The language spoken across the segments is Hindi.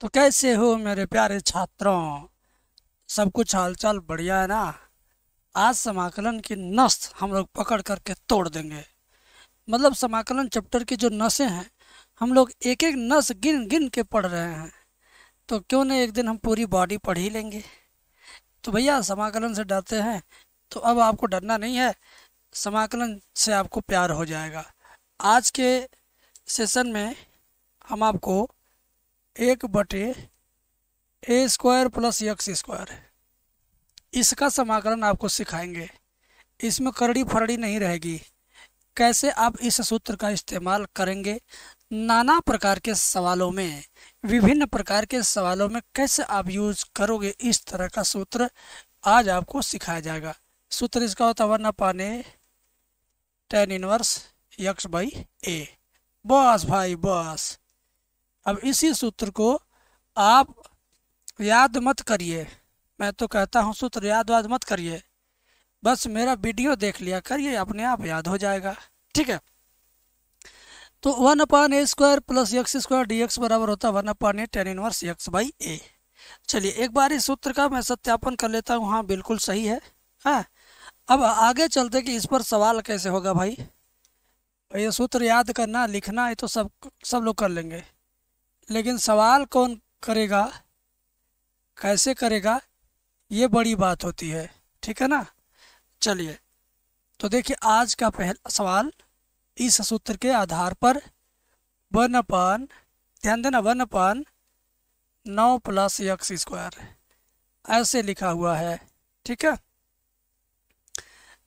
तो कैसे हो मेरे प्यारे छात्रों सब कुछ हालचाल बढ़िया है ना आज समाकलन की नस हम लोग पकड़ करके तोड़ देंगे मतलब समाकलन चैप्टर की जो नसें हैं हम लोग एक एक नस गिन गिन के पढ़ रहे हैं तो क्यों नहीं एक दिन हम पूरी बॉडी पढ़ ही लेंगे तो भैया समाकलन से डरते हैं तो अब आपको डरना नहीं है समाकलन से आपको प्यार हो जाएगा आज के सेशन में हम आपको एक बटे a square plus x square इसका समाकलन आपको सिखाएंगे इसमें करड़ी फरड़ी नहीं रहेगी कैसे आप इस सूत्र का इस्तेमाल करेंगे नाना प्रकार के सवालों में विभिन्न प्रकार के सवालों में कैसे आप यूज करोगे इस तरह का सूत्र आज आपको सिखाया जाएगा सूत्र इसका होता वरना पाने tan inverse x by a बस भाई बस अब इसी सूत्र को आप याद मत करिए मैं तो कहता हूँ सूत्र याद वाद मत करिए बस मेरा वीडियो देख लिया करिए अपने आप याद हो जाएगा ठीक है तो one upon a square plus x square d x बराबर होता है one upon a tan inverse x by a चलिए एक बार इस सूत्र का मैं सत्यापन कर लेता हूँ हाँ बिल्कुल सही है हाँ अब आगे चलते कि इस पर सवाल कैसे होगा भाई ये सूत्र याद करना लिखना ये तो सब सब लोग कर लेंगे लेकिन सवाल कौन करेगा कैसे करेगा ये बड़ी बात होती है ठीक है ना चलिए तो देखिए आज का पहला सवाल इस सूत्र के आधार पर वन ध्यान देना वन नौ प्लस एक्स स्क्वायर ऐसे लिखा हुआ है ठीक है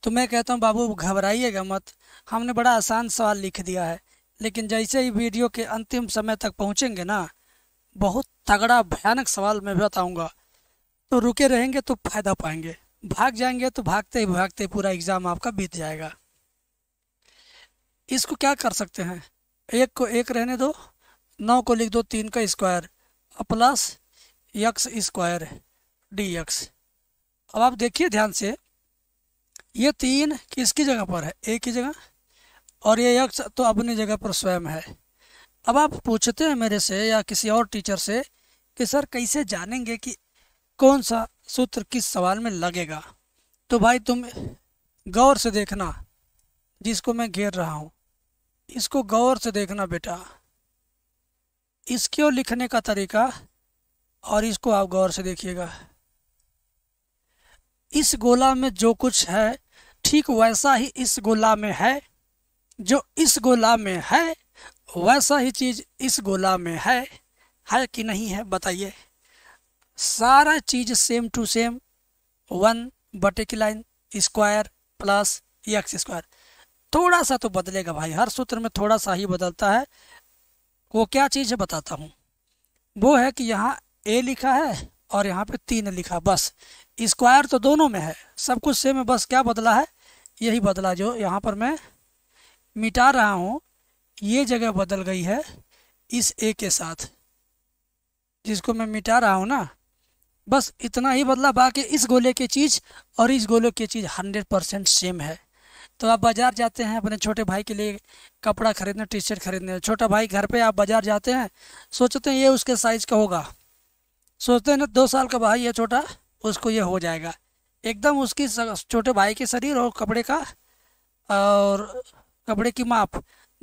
तो मैं कहता हूँ बाबू घबराइएगा मत हमने बड़ा आसान सवाल लिख दिया है लेकिन जैसे ही वीडियो के अंतिम समय तक पहुँचेंगे ना बहुत तगड़ा भयानक सवाल मैं बताऊँगा तो रुके रहेंगे तो फ़ायदा पाएंगे भाग जाएंगे तो भागते ही भागते ही पूरा एग्ज़ाम आपका बीत जाएगा इसको क्या कर सकते हैं एक को एक रहने दो नौ को लिख दो तीन का square plus x square d x अब आप देखिए ध्यान से ये तीन किसकी जगह पर है एक की जगह और ये यक्ष तो अपनी जगह पर स्वयं है अब आप पूछते हैं मेरे से या किसी और टीचर से कि सर कैसे जानेंगे कि कौन सा सूत्र किस सवाल में लगेगा तो भाई तुम गौर से देखना जिसको मैं घेर रहा हूँ इसको गौर से देखना बेटा इसको लिखने का तरीका और इसको आप गौर से देखिएगा इस गोला में जो कुछ है ठीक वैसा ही इस गोला में है जो इस गोला में है वैसा ही चीज इस गोला में है है कि नहीं है बताइए सारा चीज सेम टू सेम वन बटे की line square plus x square थोड़ा सा तो बदलेगा भाई हर सूत्र में थोड़ा सा ही बदलता है वो क्या चीज़ है बताता हूँ वो है कि यहाँ ए लिखा है और यहाँ पे तीन लिखा बस स्क्वायर तो दोनों में है सब कुछ सेम है बस क्या बदला है यही बदला जो यहाँ पर मैं मिटा रहा हूँ ये जगह बदल गई है इस ए के साथ जिसको मैं मिटा रहा हूँ ना बस इतना ही बदला बाकी इस गोले की चीज़ और इस गोले की चीज़ हंड्रेड परसेंट सेम है तो आप बाज़ार जाते हैं अपने छोटे भाई के लिए कपड़ा खरीदने टी शर्ट खरीदने छोटा भाई घर पे आप बाज़ार जाते हैं सोचते हैं ये उसके साइज़ का होगा सोचते हैं ना दो साल का भाई है छोटा उसको ये हो जाएगा एकदम उसकी छोटे भाई के शरीर और कपड़े का और कपड़े की माप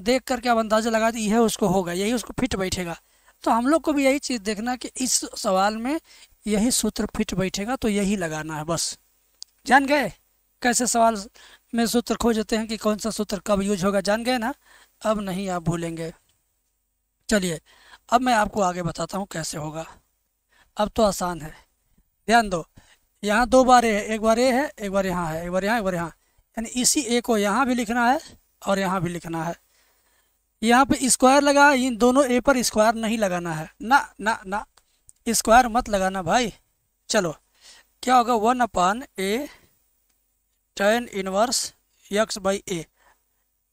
देख करके अब अंदाज़ा लगा दी है उसको होगा यही उसको फिट बैठेगा तो हम लोग को भी यही चीज़ देखना कि इस सवाल में यही सूत्र फिट बैठेगा तो यही लगाना है बस जान गए कैसे सवाल में सूत्र खोजते हैं कि कौन सा सूत्र कब यूज होगा जान गए ना अब नहीं आप भूलेंगे चलिए अब मैं आपको आगे बताता हूँ कैसे होगा अब तो आसान है ध्यान दो यहाँ दो बार ए है एक बार ए है एक बार यहाँ है एक बार यहाँ एक बार यहाँ यानी इसी ए को यहाँ भी लिखना है और यहाँ भी लिखना है यहाँ पे स्क्वायर लगा इन दोनों ए पर स्क्वायर नहीं लगाना है ना ना ना स्क्वायर मत लगाना भाई चलो क्या होगा one upon a tan inverse x by a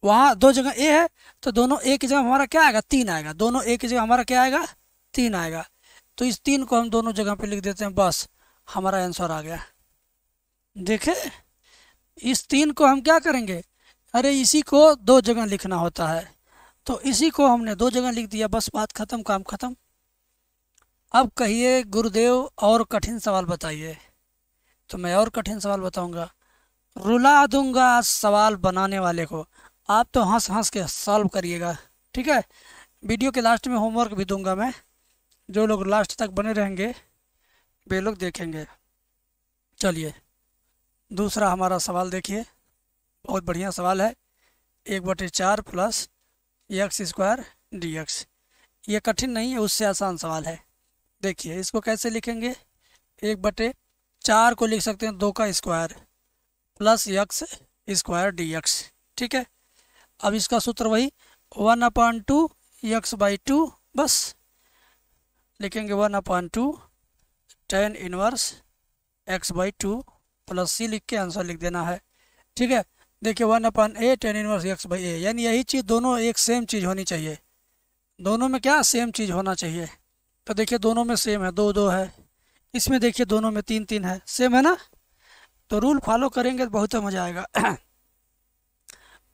वहाँ दो जगह ए है तो दोनों ए की जगह हमारा क्या आएगा तीन आएगा दोनों ए की जगह हमारा क्या आएगा तीन आएगा तो इस तीन को हम दोनों जगह पे लिख देते हैं बस हमारा आंसर आ गया देखे इस तीन को हम क्या करेंगे अरे इसी को दो जगह लिखना होता है तो इसी को हमने दो जगह लिख दिया बस बात ख़त्म काम ख़त्म अब कहिए गुरुदेव और कठिन सवाल बताइए तो मैं और कठिन सवाल बताऊंगा रुला दूंगा सवाल बनाने वाले को आप तो हंस हंस के सॉल्व करिएगा ठीक है वीडियो के लास्ट में होमवर्क भी दूंगा मैं जो लोग लास्ट तक बने रहेंगे वे लोग देखेंगे चलिए दूसरा हमारा सवाल देखिए बहुत बढ़िया सवाल है एक बटे चार plus x square d x ये कठिन नहीं है उससे आसान सवाल है देखिए इसको कैसे लिखेंगे एक बटे चार को लिख सकते हैं दो का square plus x square d x ठीक है अब इसका सूत्र वही one upon two x by two बस लिखेंगे one upon two tan inverse x by two plus c लिख के आंसर लिख देना है ठीक है देखिए one upon a tan inverse x by a यानी यही चीज़ दोनों एक सेम चीज़ होनी चाहिए दोनों में क्या सेम चीज़ होना चाहिए तो देखिए दोनों में सेम है दो दो है इसमें देखिए दोनों में तीन तीन है सेम है ना तो रूल फॉलो करेंगे तो बहुत ही मज़ा आएगा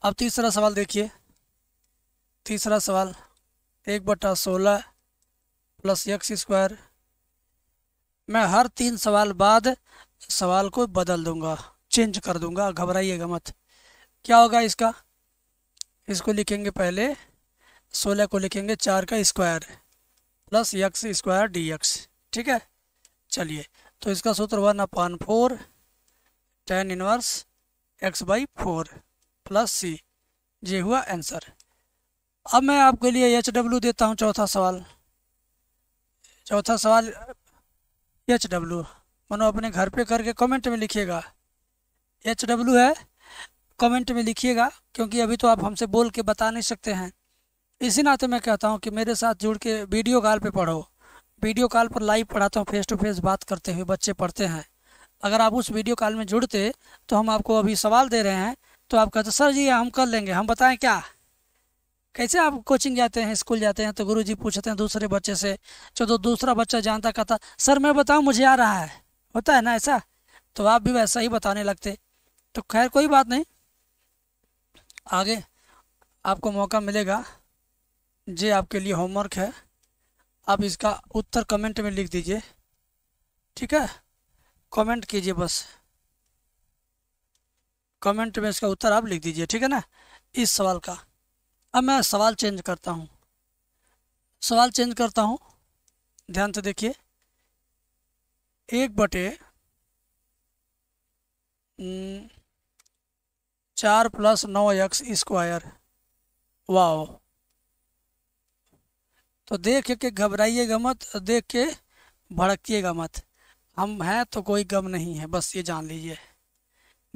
अब तीसरा सवाल देखिए तीसरा सवाल एक बटा सोलह प्लस एक्स स्क्वायर मैं हर तीन सवाल बाद सवाल को बदल दूंगा चेंज कर दूंगा घबराइएगा मत क्या होगा इसका इसको लिखेंगे पहले सोलह को लिखेंगे चार का square plus x square d x ठीक है चलिए तो इसका सूत्र हुआ ना upon four tan inverse x by four plus c ये हुआ आंसर अब मैं आपके लिए एच डब्ल्यू देता हूँ चौथा सवाल चौथा सवाल एच डब्ल्यू मनो अपने घर पे करके कमेंट में लिखिएगा एच डब्ल्यू है कमेंट में लिखिएगा क्योंकि अभी तो आप हमसे बोल के बता नहीं सकते हैं इसी नाते मैं कहता हूँ कि मेरे साथ जुड़ के वीडियो कॉल पे पढ़ो वीडियो कॉल पर लाइव पढ़ाता हूँ फेस टू फेस बात करते हुए बच्चे पढ़ते हैं अगर आप उस वीडियो कॉल में जुड़ते तो हम आपको अभी सवाल दे रहे हैं तो आप कहते सर जी हम कर लेंगे हम बताएं क्या कैसे आप कोचिंग जाते हैं स्कूल जाते हैं तो गुरु जी पूछते हैं दूसरे बच्चे से चलो दूसरा बच्चा जानता कहता सर मैं बताऊँ मुझे आ रहा है होता है ना ऐसा तो आप भी वैसा ही बताने लगते तो खैर कोई बात नहीं आगे आपको मौका मिलेगा जे आपके लिए होमवर्क है आप इसका उत्तर कमेंट में लिख दीजिए ठीक है कमेंट कीजिए बस कमेंट में इसका उत्तर आप लिख दीजिए ठीक है ना इस सवाल का अब मैं सवाल चेंज करता हूँ सवाल चेंज करता हूँ ध्यान से देखिए एक बटे हम्म, चार प्लस नौ एक्स स्क्वायर वाओ तो देख के घबराइएगा मत देख के भड़किएगा मत हम हैं तो कोई गम नहीं है बस ये जान लीजिए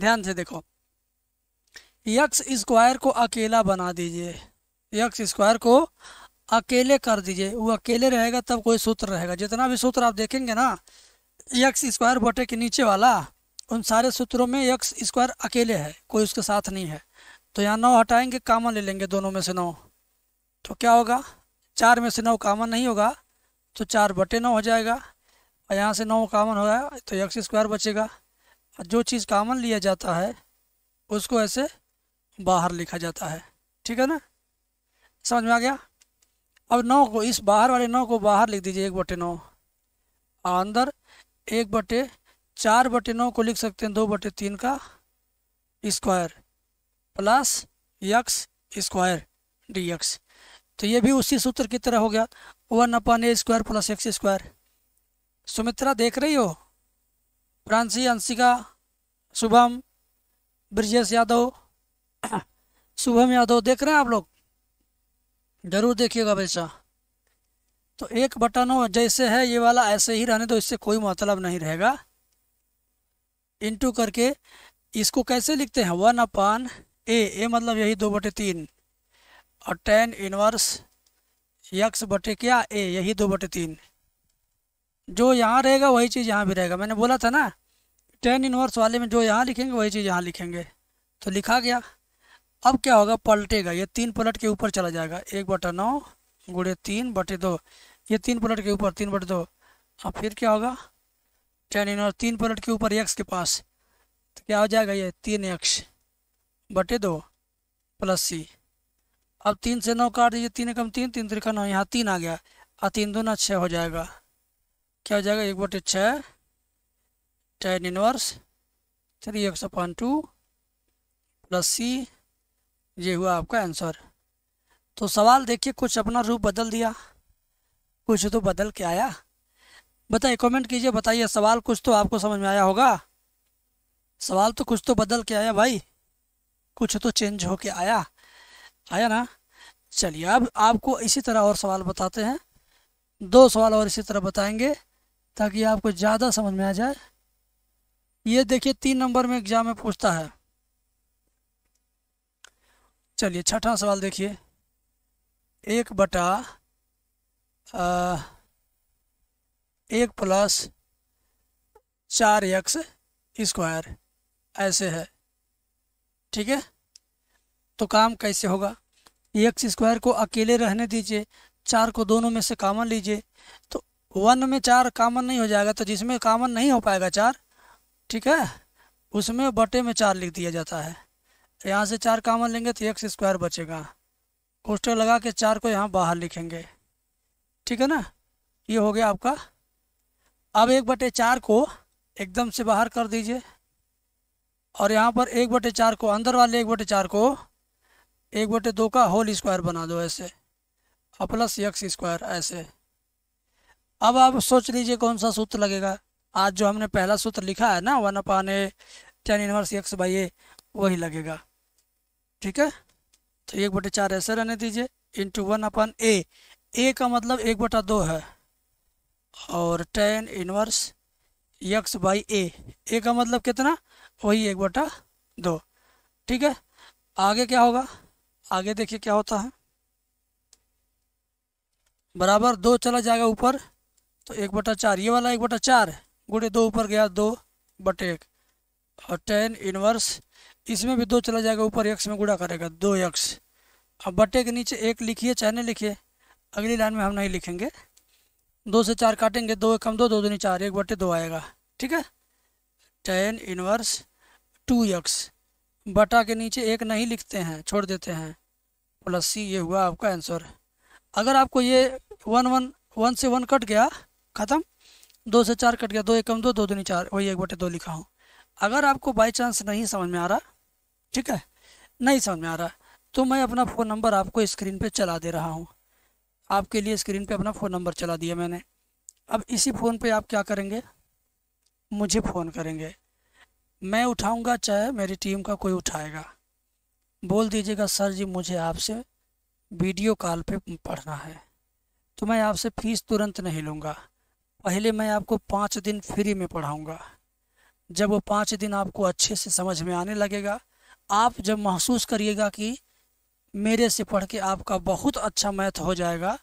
ध्यान से देखो यक्स स्क्वायर को अकेला बना दीजिए यक्स स्क्वायर को अकेले कर दीजिए वो अकेले रहेगा तब कोई सूत्र रहेगा जितना भी सूत्र आप देखेंगे ना यक्स स्क्वायर बटे के नीचे वाला उन सारे सूत्रों में एक स्क्वायर अकेले है कोई उसके साथ नहीं है तो यहाँ नौ हटाएंगे कामन ले लेंगे दोनों में से नौ तो क्या होगा चार में से नौ कामन नहीं होगा तो चार बटे नौ हो जाएगा और यहाँ से नौ कामन हो तो एक स्क्वायर बचेगा और जो चीज़ कामन लिया जाता है उसको ऐसे बाहर लिखा जाता है ठीक है ना समझ में आ गया अब नौ को इस बाहर वाले नौ को बाहर लिख दीजिए एक बटे नौ और अंदर एक बटे चार बटे नौ को लिख सकते हैं दो बटे तीन का square plus x square d x तो ये भी उसी सूत्र की तरह हो गया one upon a square plus x square Sumitra देख रही हो फ्रांसी अंशिका शुभम ब्रजेश यादव शुभम यादव देख रहे हैं आप लोग जरूर देखिएगा वैसा तो एक बटन हो जैसे है ये वाला ऐसे ही रहने तो इससे कोई मतलब नहीं रहेगा इंटू करके इसको कैसे लिखते हैं वन अपान ए ए मतलब यही दो बटे तीन और टेन इनवर्स यक्स बटे क्या ए यही दो बटे तीन जो यहाँ रहेगा वही चीज़ यहाँ भी रहेगा मैंने बोला था ना टेन इनवर्स वाले में जो यहाँ लिखेंगे वही चीज़ यहाँ लिखेंगे तो लिखा गया अब क्या होगा पलटेगा ये तीन पलट के ऊपर चला जाएगा एक बटा नौ गुड़े तीन बटे दो ये तीन पलट के ऊपर तीन बटे दो अब फिर क्या होगा टेन और तीन पर के ऊपर एक्स के पास तो क्या हो जाएगा ये तीन एक्स बटे दो प्लस सी अब तीन से नौ काट दीजिए तीन एकम तीन तीन त्रिका नौ यहाँ तीन आ गया और तीन दो ना छः हो जाएगा क्या हो जाएगा एक बटे छः tan inverse three x upon two plus c ये हुआ आपका आंसर तो सवाल देखिए कुछ अपना रूप बदल दिया कुछ तो बदल के आया बताइए कमेंट कीजिए बताइए सवाल कुछ तो आपको समझ में आया होगा सवाल तो कुछ तो बदल के आया भाई कुछ तो चेंज हो के आया आया ना चलिए अब आपको इसी तरह और सवाल बताते हैं दो सवाल और इसी तरह बताएंगे ताकि आपको ज़्यादा समझ में आ जाए ये देखिए तीन नंबर में एग्जाम में पूछता है चलिए छठा सवाल देखिए एक बटा आ, एक प्लस चार एक्स स्क्वायर ऐसे है ठीक है तो काम कैसे होगा एक्स स्क्वायर को अकेले रहने दीजिए चार को दोनों में से कामन लीजिए तो वन में चार कामन नहीं हो जाएगा तो जिसमें कामन नहीं हो पाएगा चार ठीक है उसमें बटे में चार लिख दिया जाता है यहाँ से चार कामन लेंगे तो एक स्क्वायर बचेगा कोष्टक लगा के चार को यहाँ बाहर लिखेंगे ठीक है ना ये हो गया आपका अब एक बटे चार को एकदम से बाहर कर दीजिए और यहाँ पर एक बटे चार को अंदर वाले एक बटे चार को एक बटे दो का होल स्क्वायर बना दो ऐसे और प्लस एक्स स्क्वायर ऐसे अब आप सोच लीजिए कौन सा सूत्र लगेगा आज जो हमने पहला सूत्र लिखा है ना one upon a tan inverse x by a वही लगेगा ठीक है तो एक बटे चार ऐसे रहने दीजिए into one upon a a का मतलब एक बटा दो है और tan inverse x by a a का मतलब कितना वही एक बटा दो ठीक है आगे क्या होगा आगे देखिए क्या होता है बराबर दो चला जाएगा ऊपर तो एक बटा चार ये वाला एक बटा चार गुड़े दो ऊपर गया दो बटे एक और टेन इनवर्स इसमें भी दो चला जाएगा ऊपर यक्स में गुड़ा करेगा दो यक्स अब बटे के नीचे एक लिखिए चाहे लिखिए अगली लाइन में हम नहीं लिखेंगे दो से चार काटेंगे दो कम दो दो दूनी चार एक बटे दो आएगा ठीक है टेन इनवर्स टू एक्स बटा के नीचे एक नहीं लिखते हैं छोड़ देते हैं प्लस सी ये हुआ आपका आंसर अगर आपको ये वन वन वन से वन कट गया ख़त्म दो से चार कट गया दो एक कम दो दो दूनी चार वही एक बटे दो लिखा हूँ अगर आपको बाई चांस नहीं समझ में आ रहा ठीक है नहीं समझ में आ रहा तो मैं अपना फ़ोन नंबर आपको स्क्रीन पे चला दे रहा हूँ आपके लिए स्क्रीन पे अपना फ़ोन नंबर चला दिया मैंने अब इसी फ़ोन पे आप क्या करेंगे मुझे फ़ोन करेंगे मैं उठाऊंगा चाहे मेरी टीम का कोई उठाएगा बोल दीजिएगा सर जी मुझे आपसे वीडियो कॉल पे पढ़ना है तो मैं आपसे फ़ीस तुरंत नहीं लूँगा पहले मैं आपको पाँच दिन फ्री में पढ़ाऊँगा जब वो पाँच दिन आपको अच्छे से समझ में आने लगेगा आप जब महसूस करिएगा कि मेरे से पढ़ के आपका बहुत अच्छा मैथ हो जाएगा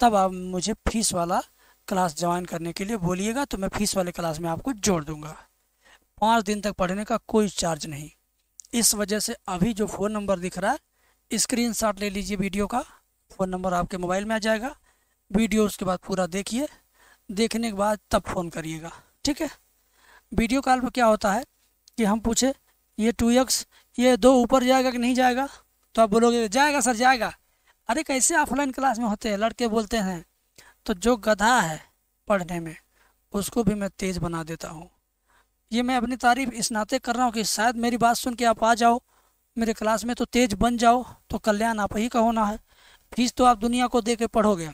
तब आप मुझे फीस वाला क्लास ज्वाइन करने के लिए बोलिएगा तो मैं फीस वाले क्लास में आपको जोड़ दूंगा पाँच दिन तक पढ़ने का कोई चार्ज नहीं इस वजह से अभी जो फ़ोन नंबर दिख रहा है स्क्रीन ले लीजिए वीडियो का फ़ोन नंबर आपके मोबाइल में आ जाएगा वीडियो उसके बाद पूरा देखिए देखने के बाद तब फ़ोन करिएगा ठीक है वीडियो कॉल पर क्या होता है कि हम पूछे ये टू एक्स ये दो ऊपर जाएगा कि नहीं जाएगा तो आप बोलोगे जाएगा सर जाएगा अरे कैसे ऑफलाइन क्लास में होते हैं लड़के बोलते हैं तो जो गधा है पढ़ने में उसको भी मैं तेज़ बना देता हूँ ये मैं अपनी तारीफ इस नाते कर रहा हूँ कि शायद मेरी बात सुन के आप आ जाओ मेरे क्लास में तो तेज बन जाओ तो कल्याण आप ही का होना है फीस तो आप दुनिया को दे के पढ़ोगे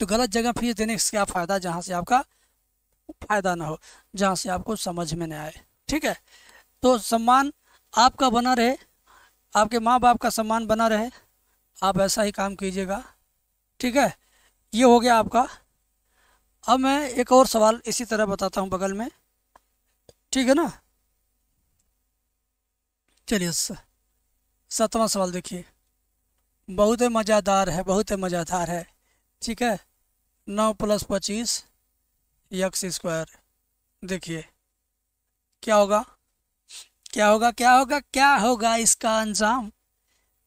तो गलत जगह फीस देने से क्या फ़ायदा जहाँ से आपका फ़ायदा ना हो जहाँ से आपको समझ में ना आए ठीक है तो सम्मान आपका बना रहे आपके माँ बाप का सम्मान बना रहे आप ऐसा ही काम कीजिएगा ठीक है ये हो गया आपका अब मैं एक और सवाल इसी तरह बताता हूँ बगल में ठीक है ना चलिए सातवां सवाल देखिए बहुत ही मज़ेदार है बहुत ही मज़ेदार है ठीक है नौ प्लस पच्चीस यक्स स्क्वायर देखिए क्या होगा क्या होगा क्या होगा क्या होगा इसका अंजाम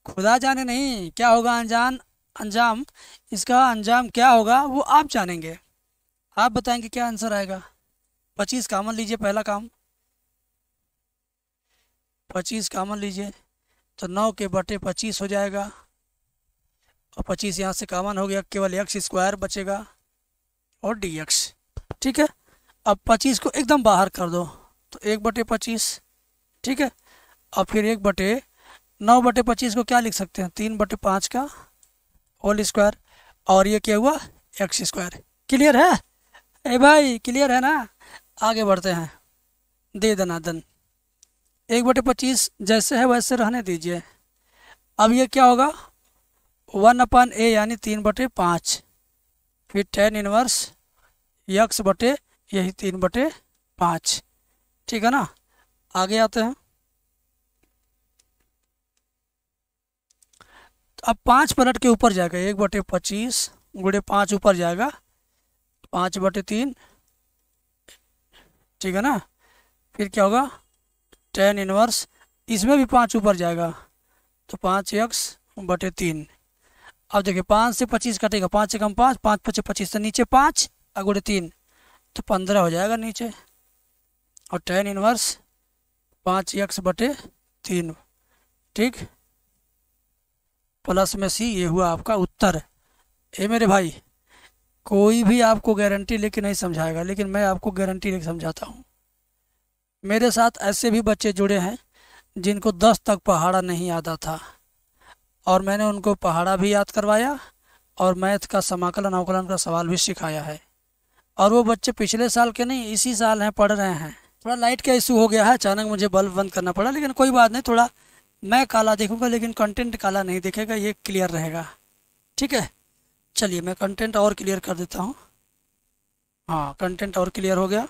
खुदा जाने नहीं क्या होगा अनजान अंजाम इसका अंजाम क्या होगा वो आप जानेंगे आप बताएंगे क्या आंसर आएगा पच्चीस कामन लीजिए पहला काम पच्चीस कामन लीजिए तो नौ के बटे पच्चीस हो जाएगा और पच्चीस यहाँ से कामन हो गया केवल एक्स स्क्वायर बचेगा और डी एक्स ठीक है अब पच्चीस को एकदम बाहर कर दो तो एक बटे पच्चीस ठीक है और फिर एक बटे नौ बटे पच्चीस को क्या लिख सकते हैं तीन बटे पाँच का होल स्क्वायर और ये क्या हुआ एक्स स्क्वायर क्लियर है ए भाई क्लियर है ना आगे बढ़ते हैं दे देना दन एक बटे पच्चीस जैसे है वैसे रहने दीजिए अब ये क्या होगा वन अपन ए यानी तीन बटे पाँच फिर टेन इनवर्स यक्स बटे यही तीन बटे पाँच ठीक है ना आगे आते हैं अब पाँच मिनट के ऊपर जाएगा एक बटे पच्चीस गुड़े पाँच ऊपर जाएगा पाँच बटे तीन ठीक है ना फिर क्या होगा टेन इनवर्स इसमें भी पाँच ऊपर जाएगा तो पाँच एक्स बटे तीन अब देखिए पाँच से पच्चीस कटेगा पाँच से कम पाँच पाँच पच्चीस पच्चीस से नीचे पाँच और गुड़े तीन तो पंद्रह हो जाएगा नीचे और टेन इनवर्स पाँच एक्स बटे तीन ठीक प्लस में सी ये हुआ आपका उत्तर ये मेरे भाई कोई भी आपको गारंटी लेके नहीं समझाएगा लेकिन मैं आपको गारंटी लेके समझाता हूँ मेरे साथ ऐसे भी बच्चे जुड़े हैं जिनको दस तक पहाड़ा नहीं आता था और मैंने उनको पहाड़ा भी याद करवाया और मैथ का समाकलन अवकलन का सवाल भी सिखाया है और वो बच्चे पिछले साल के नहीं इसी साल हैं पढ़ रहे हैं थोड़ा लाइट का इशू हो गया है अचानक मुझे बल्ब बंद करना पड़ा लेकिन कोई बात नहीं थोड़ा मैं काला देखूंगा लेकिन कंटेंट काला नहीं देखेगा ये क्लियर रहेगा ठीक है चलिए मैं कंटेंट और क्लियर कर देता हूँ हाँ कंटेंट और क्लियर हो गया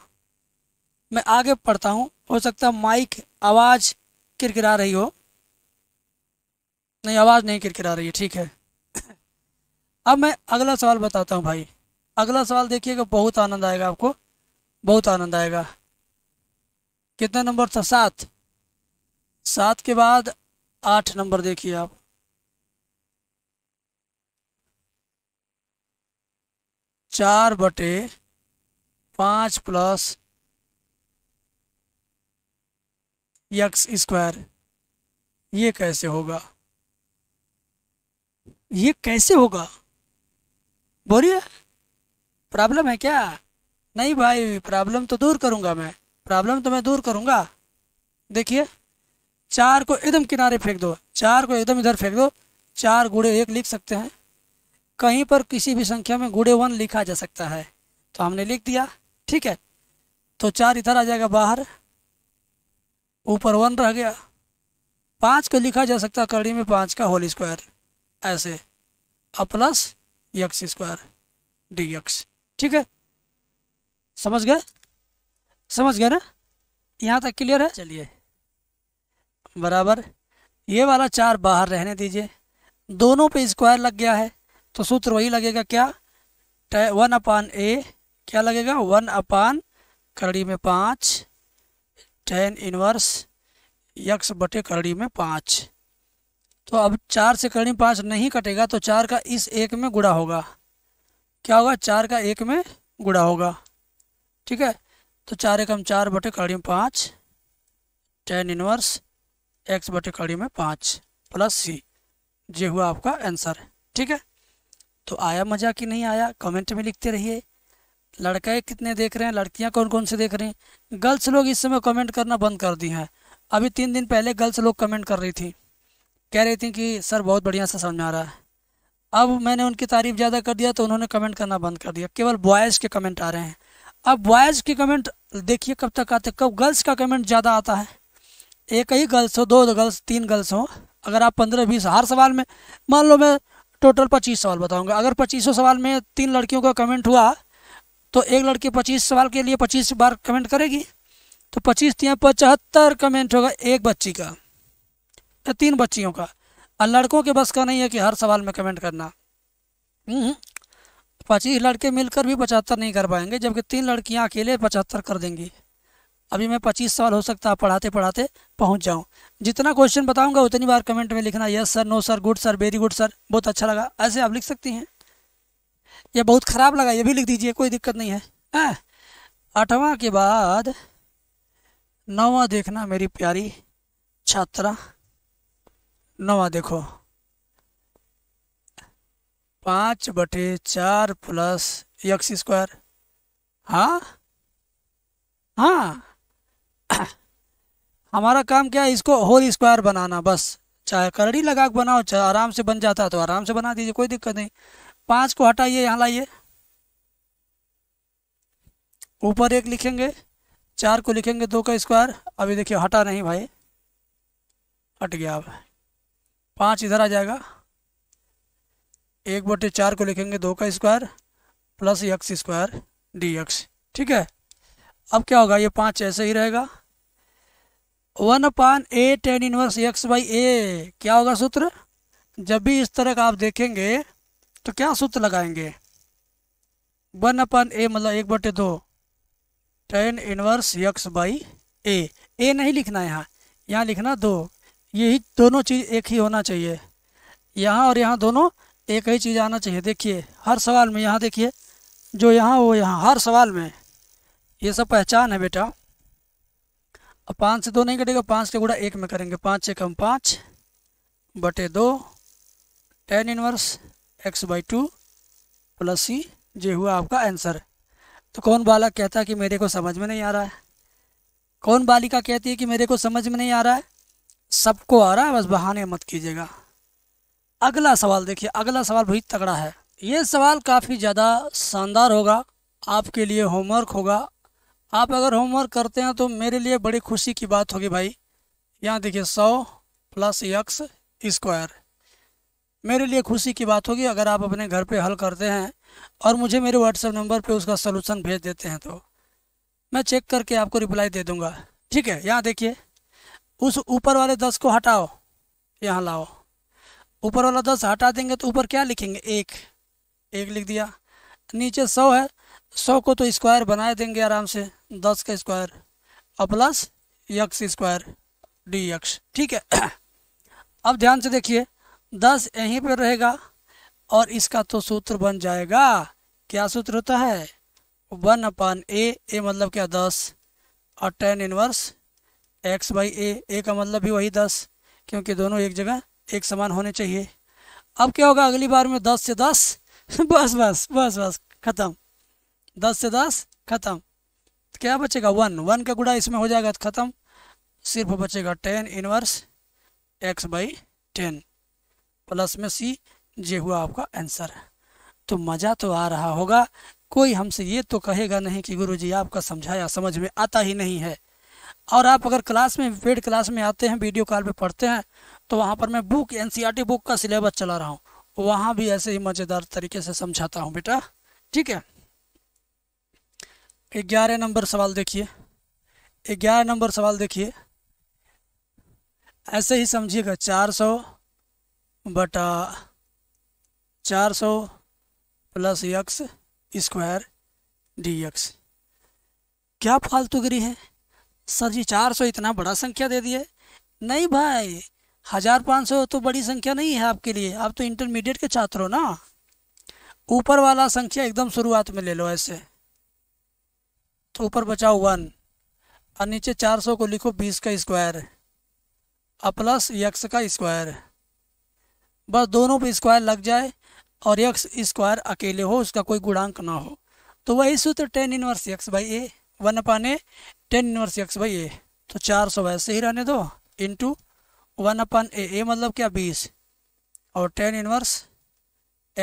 मैं आगे पढ़ता हूँ हो सकता है माइक आवाज़ किरकिरा रही हो नहीं आवाज़ नहीं किरकिरा रही है ठीक है अब मैं अगला सवाल बताता हूँ भाई अगला सवाल देखिएगा बहुत आनंद आएगा आपको बहुत आनंद आएगा कितना नंबर था सात सात के बाद आठ नंबर देखिए आप चार बटे पाँच प्लस यक्स स्क्वायर ये कैसे होगा ये कैसे होगा बोलिए प्रॉब्लम है क्या नहीं भाई प्रॉब्लम तो दूर करूंगा मैं प्रॉब्लम तो मैं दूर करूंगा देखिए चार को एकदम किनारे फेंक दो चार को एकदम इधर फेंक दो चार गुड़े एक लिख सकते हैं कहीं पर किसी भी संख्या में गुड़े वन लिखा जा सकता है तो हमने लिख दिया ठीक है तो चार इधर आ जाएगा बाहर ऊपर वन रह गया पाँच को लिखा जा सकता है कड़ी में पाँच का होल स्क्वायर ऐसे और प्लस यक्स स्क्वायर डी ठीक है समझ गए समझ गए ना यहाँ तक क्लियर है चलिए बराबर ये वाला चार बाहर रहने दीजिए दोनों पे स्क्वायर लग गया है तो सूत्र वही लगेगा क्या वन अपान ए क्या लगेगा वन अपान करड़ी में पाँच टेन इनवर्स यक्स बटे करड़ी में पाँच तो अब चार से करड़ी पाँच नहीं कटेगा तो चार का इस एक में गुड़ा होगा क्या होगा चार का एक में गुड़ा होगा ठीक है तो चार एकम चार बटे कड़ी में पाँच टेन इनवर्स एक्स बटे कड़ी में पाँच प्लस सी ये हुआ आपका आंसर ठीक है तो आया मज़ा कि नहीं आया कमेंट में लिखते रहिए लड़के कितने देख रहे हैं लड़कियां कौन कौन से देख रही हैं गर्ल्स लोग इस समय कमेंट करना बंद कर दी हैं अभी तीन दिन पहले गर्ल्स लोग कमेंट कर रही थी कह रही थी कि सर बहुत बढ़िया से समझ आ रहा है अब मैंने उनकी तारीफ़ ज़्यादा कर दिया तो उन्होंने कमेंट करना बंद कर दिया केवल बॉयज़ के कमेंट आ रहे हैं अब बॉयज़ की कमेंट देखिए कब तक आते कब गर्ल्स का कमेंट ज़्यादा आता है एक ही गर्ल्स हो दो गर्ल्स तीन गर्ल्स हो अगर आप पंद्रह बीस हर सवाल में मान लो मैं टोटल पच्चीस सवाल बताऊंगा अगर पच्चीसों सवाल में तीन लड़कियों का कमेंट हुआ तो एक लड़की पच्चीस सवाल के लिए पच्चीस बार कमेंट करेगी तो पच्चीस तीन पचहत्तर कमेंट होगा एक बच्ची का या तीन बच्चियों का और लड़कों के बस का नहीं है कि हर सवाल में कमेंट करना हम्म, पच्चीस लड़के मिलकर भी पचहत्तर नहीं कर पाएंगे जबकि तीन लड़कियाँ अकेले पचहत्तर कर देंगी अभी मैं पच्चीस साल हो सकता है पढ़ाते पढ़ाते पहुँच जाऊँ जितना क्वेश्चन बताऊँगा उतनी बार कमेंट में लिखना yes sir no sir good sir very good sir बहुत अच्छा लगा ऐसे आप लिख सकती हैं यह बहुत ख़राब लगा ये भी लिख दीजिए कोई दिक्कत नहीं है हाँ। आठवां के बाद नवा देखना मेरी प्यारी छात्रा नवा देखो पाँच बटे चार प्लस एक्स स्क्वायर हाँ हाँ हमारा काम क्या है इसको होल स्क्वायर बनाना बस चाहे करड़ी लगा के बनाओ चाहे आराम से बन जाता है तो आराम से बना दीजिए कोई दिक्कत नहीं पाँच को हटाइए यहाँ लाइए ऊपर एक लिखेंगे चार को लिखेंगे दो का स्क्वायर अभी देखिए हटा नहीं भाई हट गया अब पाँच इधर आ जाएगा एक बटे चार को लिखेंगे दो का square plus x square d x ठीक है अब क्या होगा ये पाँच ऐसे ही रहेगा one upon a tan inverse x by a क्या होगा सूत्र जब भी इस तरह का आप देखेंगे तो क्या सूत्र लगाएंगे वन अपान ए मतलब एक बटे दो tan inverse x by a a नहीं लिखना यहाँ यहाँ लिखना दो यही दोनों चीज़ एक ही होना चाहिए यहाँ और यहाँ दोनों एक ही चीज़ आना चाहिए देखिए हर सवाल में यहाँ देखिए जो यहाँ वो यहाँ हर सवाल में ये सब पहचान है बेटा अब पाँच से दो नहीं कटेगा पाँच के गुड़ा एक में करेंगे पाँच से कम पाँच बटे दो tan inverse x by two plus c ये हुआ आपका आंसर तो कौन बालक कहता है कि मेरे को समझ में नहीं आ रहा है कौन बालिका कहती है कि मेरे को समझ में नहीं आ रहा है सबको आ रहा है बस बहाने मत कीजिएगा अगला सवाल देखिए अगला सवाल बहुत तगड़ा है ये सवाल काफ़ी ज़्यादा शानदार होगा आपके लिए होमवर्क होगा आप अगर होमवर्क करते हैं तो मेरे लिए बड़ी खुशी की बात होगी भाई यहाँ देखिए सौ प्लस यक्स स्क्वायर मेरे लिए खुशी की बात होगी अगर आप अपने घर पे हल करते हैं और मुझे मेरे व्हाट्सएप नंबर पे उसका सलूशन भेज देते हैं तो मैं चेक करके आपको रिप्लाई दे दूँगा ठीक है यहाँ देखिए उस ऊपर वाले दस को हटाओ यहाँ लाओ ऊपर वाला दस हटा देंगे तो ऊपर क्या लिखेंगे एक एक लिख दिया नीचे सौ है सौ को तो स्क्वायर बनाए देंगे आराम से दस का स्क्वायर और plus x square d x ठीक है अब ध्यान से देखिए दस यहीं पर रहेगा और इसका तो सूत्र बन जाएगा क्या सूत्र होता है वन अपान ए ए मतलब क्या दस और tan inverse x by a a का मतलब भी वही दस क्योंकि दोनों एक जगह एक समान होने चाहिए अब क्या होगा अगली बार में दस से दस बस बस बस बस ख़त्म दस से दस ख़त्म तो क्या बचेगा वन वन का गुड़ा इसमें हो जाएगा तो ख़त्म सिर्फ बचेगा tan inverse x by ten plus में सी ये हुआ आपका आंसर तो मज़ा तो आ रहा होगा कोई हमसे ये तो कहेगा नहीं कि गुरुजी आपका समझाया समझ में आता ही नहीं है और आप अगर क्लास में पेड क्लास में आते हैं वीडियो कॉल पे पढ़ते हैं तो वहाँ पर मैं बुक एन बुक का सिलेबस चला रहा हूँ वहाँ भी ऐसे ही मज़ेदार तरीके से समझाता हूँ बेटा ठीक है ग्यारह नंबर सवाल देखिए ग्यारह नंबर सवाल देखिए ऐसे ही समझिएगा चार सौ बटा चार सौ plus x square d x क्या फालतूगिरी है सर जी चार सौ इतना बड़ा संख्या दे दिए नहीं भाई हजार पाँच सौ तो बड़ी संख्या नहीं है आपके लिए आप तो इंटरमीडिएट के छात्र हो ना ऊपर वाला संख्या एकदम शुरुआत में ले लो ऐसे तो ऊपर बचाओ वन और नीचे चार सौ को लिखो बीस का स्क्वायर और प्लस यक्स का स्क्वायर बस दोनों पर स्क्वायर लग जाए और यक्स स्क्वायर अकेले हो उसका कोई गुणांक ना हो तो वही सूत्र tan inverse x by a one upon a tan inverse x by a तो चार सौ वैसे ही रहने दो into one upon a a मतलब क्या बीस और tan inverse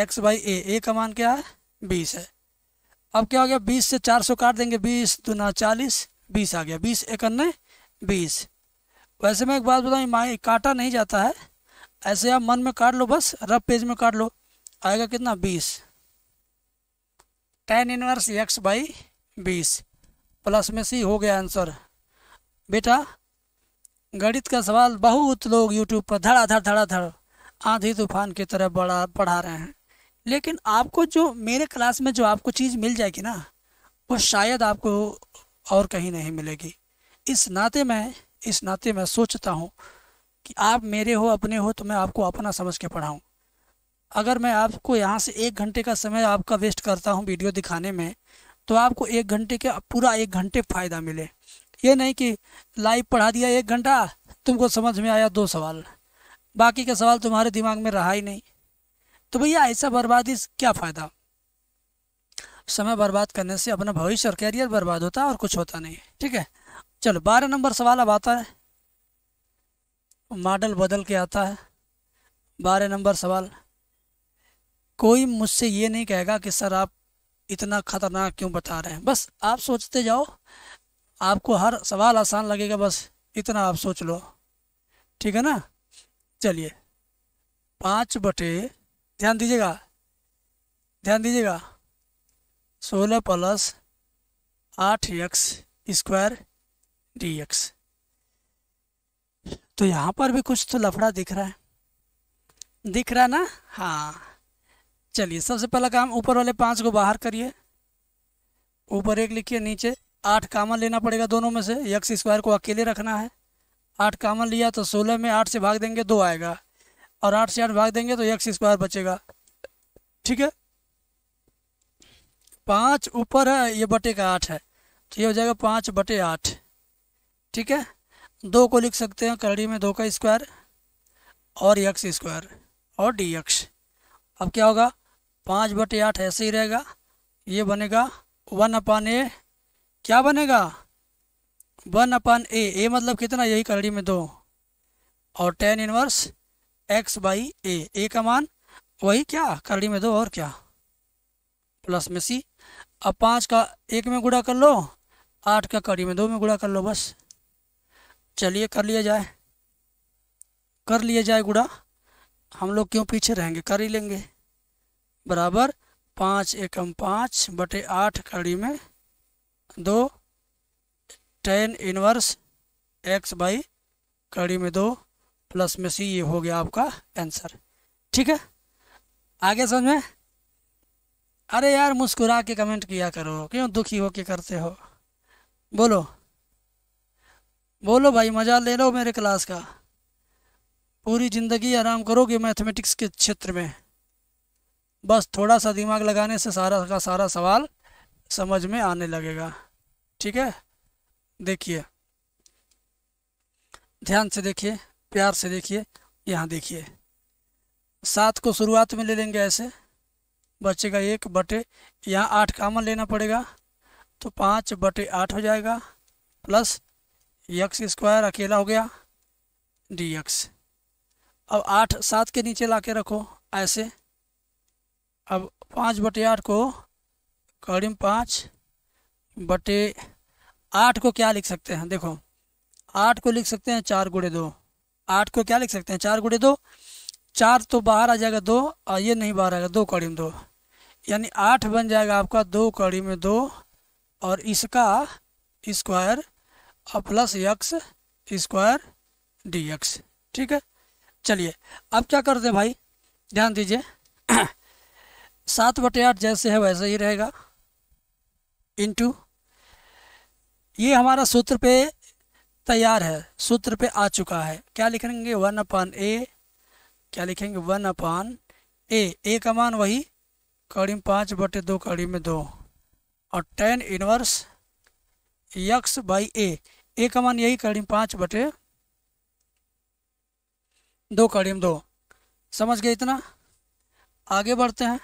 x by a a का मान क्या है बीस है अब क्या हो गया बीस से चार सौ काट देंगे बीस दुना चालीस बीस आ गया बीस इकन्ने बीस वैसे मैं एक बात बताऊँ माई काटा नहीं जाता है ऐसे आप मन में काट लो बस रफ पेज में काट लो आएगा कितना बीस टेन इनवर्स एक्स बाई बीस प्लस में सी हो गया आंसर बेटा गणित का सवाल बहुत लोग यूट्यूब पर धड़ाधड़ धड़ाधड़ आंधी तूफान की तरह बड़ा पढ़ा रहे हैं लेकिन आपको जो मेरे क्लास में जो आपको चीज़ मिल जाएगी ना वो शायद आपको और कहीं नहीं मिलेगी इस नाते में इस नाते में सोचता हूँ कि आप मेरे हो अपने हो तो मैं आपको अपना समझ के पढ़ाऊँ अगर मैं आपको यहाँ से एक घंटे का समय आपका वेस्ट करता हूँ वीडियो दिखाने में तो आपको एक घंटे के पूरा एक घंटे फ़ायदा मिले ये नहीं कि लाइव पढ़ा दिया एक घंटा तुमको समझ में आया दो सवाल बाकी का सवाल तुम्हारे दिमाग में रहा ही नहीं तो भैया ऐसा बर्बादी क्या फ़ायदा समय बर्बाद करने से अपना भविष्य और कैरियर बर्बाद होता है और कुछ होता नहीं ठीक है चलो बारह नंबर सवाल अब आता है मॉडल बदल के आता है बारह नंबर सवाल कोई मुझसे ये नहीं कहेगा कि सर आप इतना खतरनाक क्यों बता रहे हैं बस आप सोचते जाओ आपको हर सवाल आसान लगेगा बस इतना आप सोच लो ठीक है ना चलिए पाँच बटे ध्यान दीजिएगा ध्यान दीजिएगा सोलह प्लस आठ एक्स स्क्वायर डी एक्स तो यहाँ पर भी कुछ तो लफड़ा दिख रहा है दिख रहा है ना हाँ चलिए सबसे पहला काम ऊपर वाले पाँच को बाहर करिए ऊपर एक लिखिए नीचे आठ कामन लेना पड़ेगा दोनों में से यक्स स्क्वायर को अकेले रखना है आठ कामन लिया तो सोलह में आठ से भाग देंगे दो आएगा और आठ से आठ भाग देंगे तो यक्स स्क्वायर बचेगा ठीक है पाँच ऊपर है ये बटे का आठ है तो ये हो जाएगा पाँच बटे आठ ठीक है दो को लिख सकते हैं करड़ी में दो का स्क्वायर और यक्स स्क्वायर और डी यक्स अब क्या होगा पाँच बटे आठ ऐसे ही रहेगा ये बनेगा वन अपान ए क्या बनेगा वन अपन ए ए मतलब कितना यही करड़ी में दो और tan inverse x by a a का मान वही क्या करड़ी में दो और क्या प्लस में सी अब पाँच का एक में गुड़ा कर लो आठ का कड़ी में दो में गुड़ा कर लो बस चलिए कर लिया जाए कर लिया जाए गुड़ा हम लोग क्यों पीछे रहेंगे कर ही लेंगे बराबर पाँच एकम पाँच बटे आठ कड़ी में दो टेन इनवर्स एक्स बाई कड़ी में दो प्लस में सी ये हो गया आपका आंसर ठीक है आगे समझ में अरे यार मुस्कुरा के कमेंट किया करो क्यों दुखी हो के करते हो बोलो बोलो भाई मज़ा ले लो मेरे क्लास का पूरी ज़िंदगी आराम करोगे मैथमेटिक्स के क्षेत्र में बस थोड़ा सा दिमाग लगाने से सारा का सारा सवाल समझ में आने लगेगा ठीक है देखिए ध्यान से देखिए प्यार से देखिए यहाँ देखिए सात को शुरुआत में ले लेंगे ऐसे बच्चे का एक बटे यहाँ आठ कामन लेना पड़ेगा तो पाँच बटे आठ हो जाएगा प्लस यक्स स्क्वायर अकेला हो गया डी एक्स अब आठ सात के नीचे ला के रखो ऐसे अब पाँच बटे आठ को कॉलम पाँच बटे आठ को क्या लिख सकते हैं देखो आठ को लिख सकते हैं चार गुड़े दो आठ को क्या लिख सकते हैं चार गुड़े दो चार तो बाहर आ जाएगा दो और ये नहीं बाहर आएगा दो कड़ी में दो यानी आठ बन जाएगा आपका दो कड़ी में दो और इसका स्क्वायर और plus x square d x ठीक है चलिए अब क्या करते हैं भाई ध्यान दीजिए सात बटे आठ जैसे है वैसे ही रहेगा इंटू ये हमारा सूत्र पे तैयार है सूत्र पे आ चुका है क्या लिखेंगे वन अपान ए क्या लिखेंगे वन अपान ए ए का मान वही कड़ी में पाँच बटे दो कड़ी में दो और tan inverse x by a a का मान यही कड़ी में पाँच बटे दो कड़ी में दो समझ गए इतना आगे बढ़ते हैं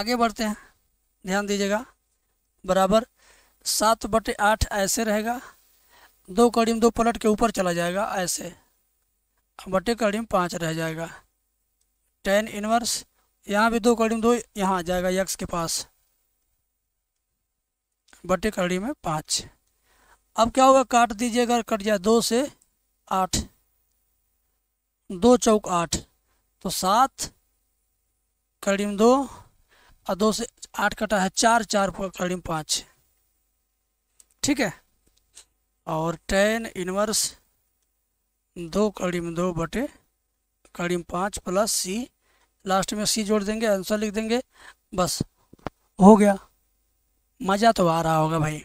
आगे बढ़ते हैं ध्यान दीजिएगा बराबर सात बटे आठ ऐसे रहेगा दो कड़ी में दो पलट के ऊपर चला जाएगा ऐसे बटे कड़ी में पाँच रह जाएगा टेन इनवर्स यहाँ भी दो कड़ी में दो यहाँ आ जाएगा यक्स के पास बटे कड़ी में पाँच अब क्या होगा काट दीजिए अगर कट जाए दो से आठ दो चौक आठ तो सात कड़ी में दो और दो से आठ कटा है चार चार करीम पाँच ठीक है और टेन इनवर्स दो करीम दो बटे करीम पाँच प्लस सी लास्ट में सी जोड़ देंगे आंसर लिख देंगे बस हो गया मज़ा तो आ रहा होगा भाई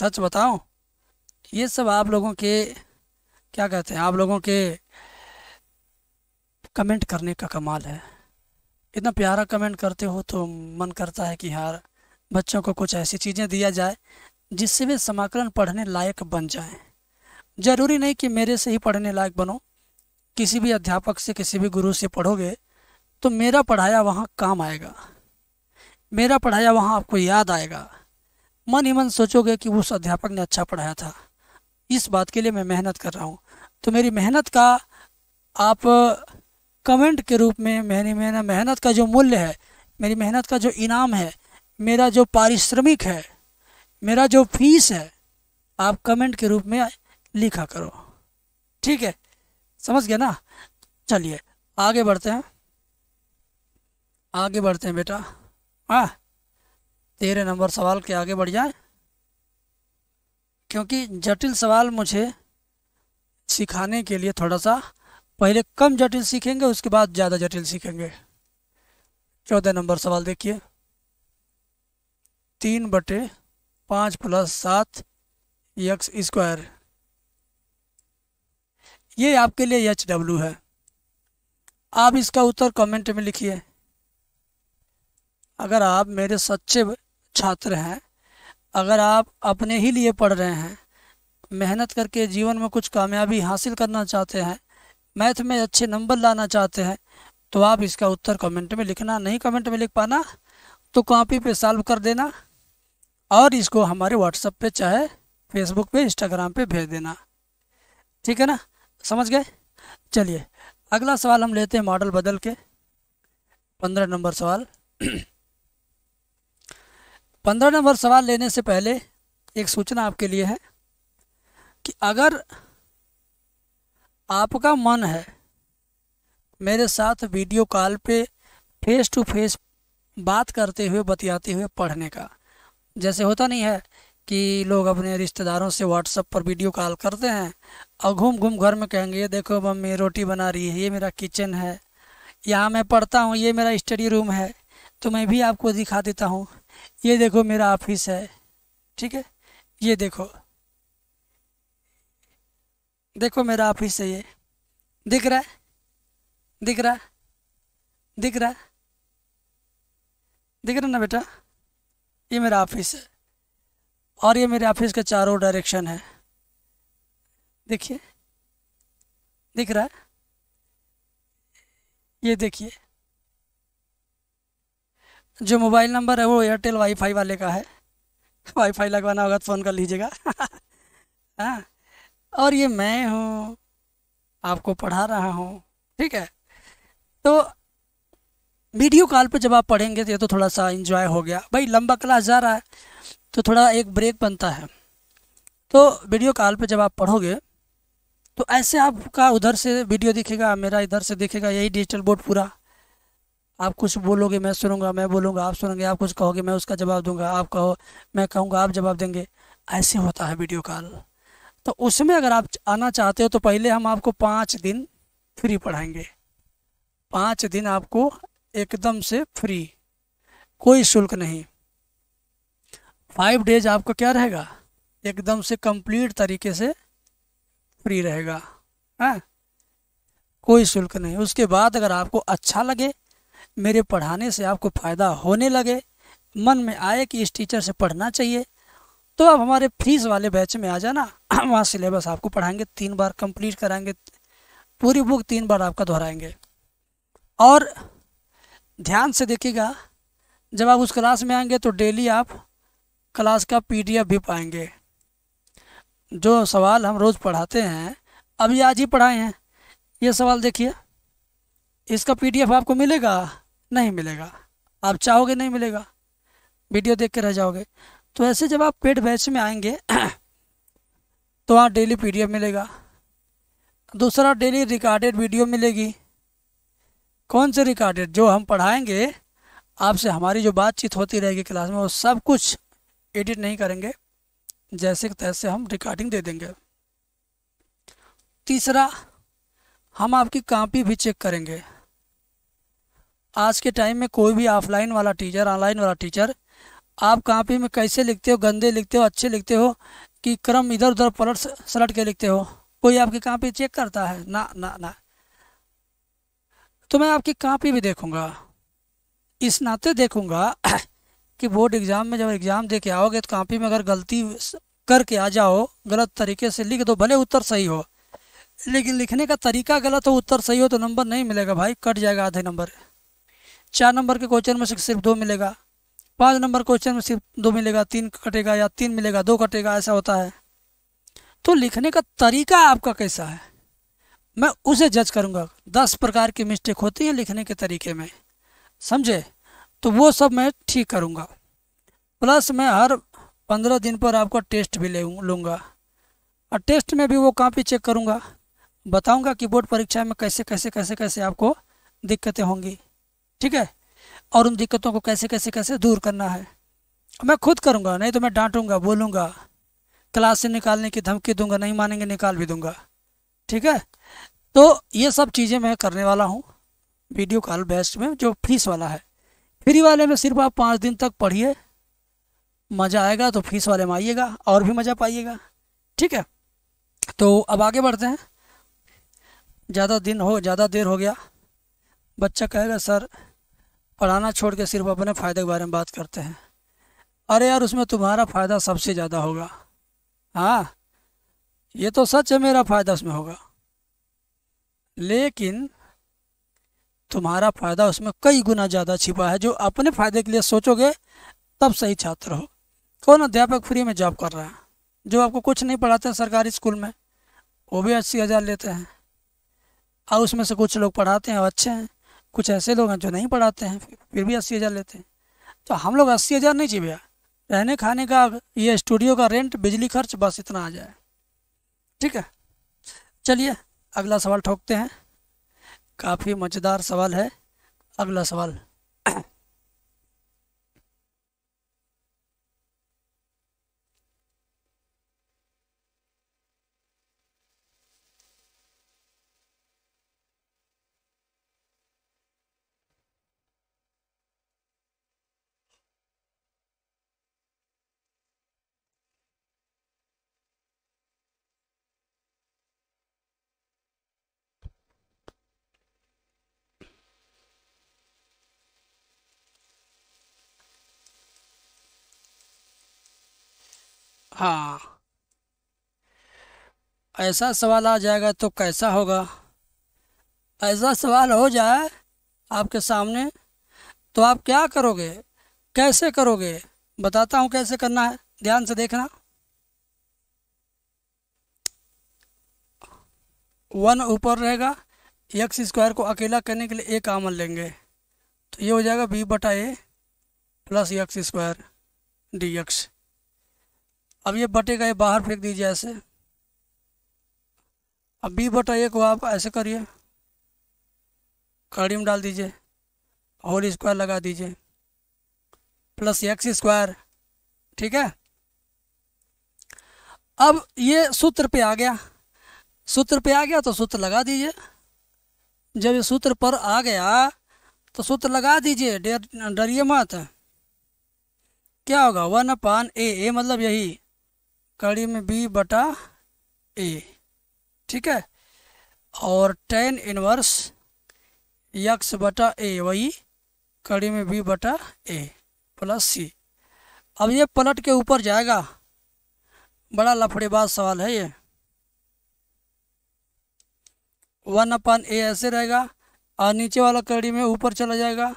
सच बताऊं ये सब आप लोगों के क्या कहते हैं आप लोगों के कमेंट करने का कमाल है इतना प्यारा कमेंट करते हो तो मन करता है कि यार बच्चों को कुछ ऐसी चीज़ें दिया जाए जिससे वे समाकलन पढ़ने लायक बन जाएं। ज़रूरी नहीं कि मेरे से ही पढ़ने लायक बनो किसी भी अध्यापक से किसी भी गुरु से पढ़ोगे तो मेरा पढ़ाया वहाँ काम आएगा मेरा पढ़ाया वहाँ आपको याद आएगा मन ही मन सोचोगे कि उस अध्यापक ने अच्छा पढ़ाया था इस बात के लिए मैं मेहनत कर रहा हूँ तो मेरी मेहनत का आप कमेंट के रूप में मेरी मेरा मेहनत का जो मूल्य है मेरी मेहनत का जो इनाम है मेरा जो पारिश्रमिक है मेरा जो फीस है आप कमेंट के रूप में लिखा करो ठीक है समझ गया ना चलिए आगे बढ़ते हैं आगे बढ़ते हैं बेटा हाँ तेरह नंबर सवाल के आगे बढ़ जाए क्योंकि जटिल सवाल मुझे सिखाने के लिए थोड़ा सा पहले कम जटिल सीखेंगे उसके बाद ज़्यादा जटिल सीखेंगे चौदह नंबर सवाल देखिए तीन बटे पाँच प्लस सात यक्स स्क्वायर ये आपके लिए एच डब्ल्यू है आप इसका उत्तर कमेंट में लिखिए अगर आप मेरे सच्चे छात्र हैं अगर आप अपने ही लिए पढ़ रहे हैं मेहनत करके जीवन में कुछ कामयाबी हासिल करना चाहते हैं मैथ में अच्छे नंबर लाना चाहते हैं तो आप इसका उत्तर कमेंट में लिखना नहीं कमेंट में लिख पाना तो कॉपी पे सॉल्व कर देना और इसको हमारे व्हाट्सएप पे चाहे फेसबुक पे इंस्टाग्राम पे भेज देना ठीक है ना समझ गए चलिए अगला सवाल हम लेते हैं मॉडल बदल के पंद्रह नंबर सवाल पंद्रह नंबर सवाल लेने से पहले एक सूचना आपके लिए है कि अगर आपका मन है मेरे साथ वीडियो कॉल पे फेस टू फेस बात करते हुए बतियाते हुए पढ़ने का जैसे होता नहीं है कि लोग अपने रिश्तेदारों से व्हाट्सअप पर वीडियो कॉल करते हैं और घूम घूम घर में कहेंगे ये देखो मम्मी रोटी बना रही है ये मेरा किचन है यहाँ मैं पढ़ता हूँ ये मेरा स्टडी रूम है तो मैं भी आपको दिखा देता हूँ ये देखो मेरा ऑफिस है ठीक है ये देखो देखो मेरा ऑफिस है ये दिख रहा है दिख रहा है दिख रहा है दिख रहा ना बेटा ये मेरा ऑफिस है और ये मेरे ऑफिस के चारों डायरेक्शन है देखिए दिख रहा है ये देखिए जो मोबाइल नंबर है वो एयरटेल वाईफाई वाले का है वाईफाई लगवाना होगा तो फ़ोन कर लीजिएगा हाँ और ये मैं हूँ आपको पढ़ा रहा हूँ ठीक है तो वीडियो कॉल पे जब आप पढ़ेंगे तो ये तो थोड़ा सा इन्जॉय हो गया भाई लंबा क्लास जा रहा है तो थोड़ा एक ब्रेक बनता है तो वीडियो कॉल पे जब आप पढ़ोगे तो ऐसे आपका उधर से वीडियो दिखेगा मेरा इधर से दिखेगा यही डिजिटल बोर्ड पूरा आप कुछ बोलोगे मैं सुनूंगा मैं बोलूंगा आप सुनोगे आप कुछ कहोगे मैं उसका जवाब दूंगा आप कहो मैं कहूँगा आप जवाब देंगे ऐसे होता है वीडियो कॉल तो उसमें अगर आप आना चाहते हो तो पहले हम आपको पाँच दिन फ्री पढ़ाएंगे पाँच दिन आपको एकदम से फ्री कोई शुल्क नहीं फाइव डेज आपका क्या रहेगा एकदम से कंप्लीट तरीके से फ्री रहेगा है हाँ? कोई शुल्क नहीं उसके बाद अगर आपको अच्छा लगे मेरे पढ़ाने से आपको फ़ायदा होने लगे मन में आए कि इस टीचर से पढ़ना चाहिए तो आप हमारे फ्रीज वाले बैच में आ जाना वहाँ सिलेबस आपको पढ़ाएंगे तीन बार कंप्लीट कराएंगे पूरी बुक तीन बार आपका दोहराएंगे और ध्यान से देखिएगा जब आप उस क्लास में आएंगे तो डेली आप क्लास का पीडीएफ भी पाएंगे जो सवाल हम रोज़ पढ़ाते हैं अभी आज ही पढ़ाए हैं ये सवाल देखिए इसका पीडीएफ आपको मिलेगा नहीं मिलेगा आप चाहोगे नहीं मिलेगा वीडियो देख के रह जाओगे तो ऐसे जब आप पेड बैच में आएंगे तो वहाँ डेली पीडीएफ मिलेगा दूसरा डेली रिकॉर्डेड वीडियो मिलेगी कौन से रिकॉर्डेड जो हम पढ़ाएंगे आपसे हमारी जो बातचीत होती रहेगी क्लास में वो सब कुछ एडिट नहीं करेंगे जैसे तैसे हम रिकॉर्डिंग दे देंगे तीसरा हम आपकी कापी भी चेक करेंगे आज के टाइम में कोई भी ऑफलाइन वाला टीचर ऑनलाइन वाला टीचर आप कापी में कैसे लिखते हो गंदे लिखते हो अच्छे लिखते हो कि क्रम इधर उधर पलट सलट के लिखते हो कोई आपकी कापी चेक करता है ना ना ना तो मैं आपकी कापी भी देखूंगा इस नाते देखूंगा कि बोर्ड एग्ज़ाम में जब एग्ज़ाम दे के आओगे तो कापी में अगर गलती करके आ जाओ गलत तरीके से लिख दो भले उत्तर सही हो लेकिन लिखने का तरीका गलत हो उत्तर सही हो तो नंबर नहीं मिलेगा भाई कट जाएगा आधे नंबर चार नंबर के क्वेश्चन में सिर्फ दो मिलेगा पाँच नंबर क्वेश्चन में सिर्फ दो मिलेगा तीन कटेगा या तीन मिलेगा दो कटेगा ऐसा होता है तो लिखने का तरीका आपका कैसा है मैं उसे जज करूँगा दस प्रकार की मिस्टेक होती है लिखने के तरीके में समझे तो वो सब मैं ठीक करूँगा प्लस मैं हर पंद्रह दिन पर आपका टेस्ट भी ले लूँगा और टेस्ट में भी वो कापी चेक करूँगा बताऊँगा कि बोर्ड परीक्षा में कैसे कैसे कैसे कैसे आपको दिक्कतें होंगी ठीक है और उन दिक्कतों को कैसे कैसे कैसे दूर करना है मैं खुद करूँगा नहीं तो मैं डांटूंगा बोलूँगा क्लास से निकालने की धमकी दूंगा नहीं मानेंगे निकाल भी दूंगा ठीक है तो ये सब चीज़ें मैं करने वाला हूँ वीडियो कॉल बेस्ट में जो फीस वाला है फ्री वाले में सिर्फ आप पाँच दिन तक पढ़िए मज़ा आएगा तो फीस वाले में आइएगा और भी मज़ा पाइएगा ठीक है तो अब आगे बढ़ते हैं ज़्यादा दिन हो ज़्यादा देर हो गया बच्चा कहेगा सर पढ़ाना छोड़ के सिर्फ अपने फ़ायदे के बारे में बात करते हैं अरे यार उसमें तुम्हारा फ़ायदा सबसे ज़्यादा होगा हाँ ये तो सच है मेरा फ़ायदा उसमें होगा लेकिन तुम्हारा फ़ायदा उसमें कई गुना ज़्यादा छिपा है जो अपने फ़ायदे के लिए सोचोगे तब सही छात्र हो कौन अध्यापक फ्री में जॉब कर रहा है जो आपको कुछ नहीं पढ़ाते हैं सरकारी स्कूल में वो भी अस्सी हज़ार लेते हैं और उसमें से कुछ लोग पढ़ाते हैं अच्छे हैं कुछ ऐसे लोग हैं जो नहीं पढ़ाते हैं फिर भी अस्सी हज़ार लेते हैं तो हम लोग अस्सी हज़ार नहीं चाहिए भैया रहने खाने का ये स्टूडियो का रेंट बिजली खर्च बस इतना आ जाए ठीक है चलिए अगला सवाल ठोकते हैं काफ़ी मज़ेदार सवाल है अगला सवाल हाँ ऐसा सवाल आ जाएगा तो कैसा होगा ऐसा सवाल हो जाए आपके सामने तो आप क्या करोगे कैसे करोगे बताता हूँ कैसे करना है ध्यान से देखना वन ऊपर रहेगा एक्स स्क्वायर को अकेला करने के लिए एक आमल लेंगे तो ये हो जाएगा बी बटा a plus x square d x अब ये बटेगा ये बाहर फेंक दीजिए ऐसे अब बी बटा ए को आप ऐसे करिए कड़ी में डाल दीजिए होल स्क्वायर लगा दीजिए प्लस एक्स स्क्वायर ठीक है अब ये सूत्र पे आ गया सूत्र पे आ गया तो सूत्र लगा दीजिए जब ये सूत्र पर आ गया तो सूत्र लगा दीजिए डरिए मत क्या होगा वन अपान ए ए मतलब यही कड़ी में बी बटा ए ठीक है और टेन इनवर्स यक्स बटा ए वही कड़ी में बी बटा ए प्लस सी अब ये पलट के ऊपर जाएगा बड़ा लफड़ेबाज सवाल है ये वन अपन ए ऐसे रहेगा और नीचे वाला कड़ी में ऊपर चला जाएगा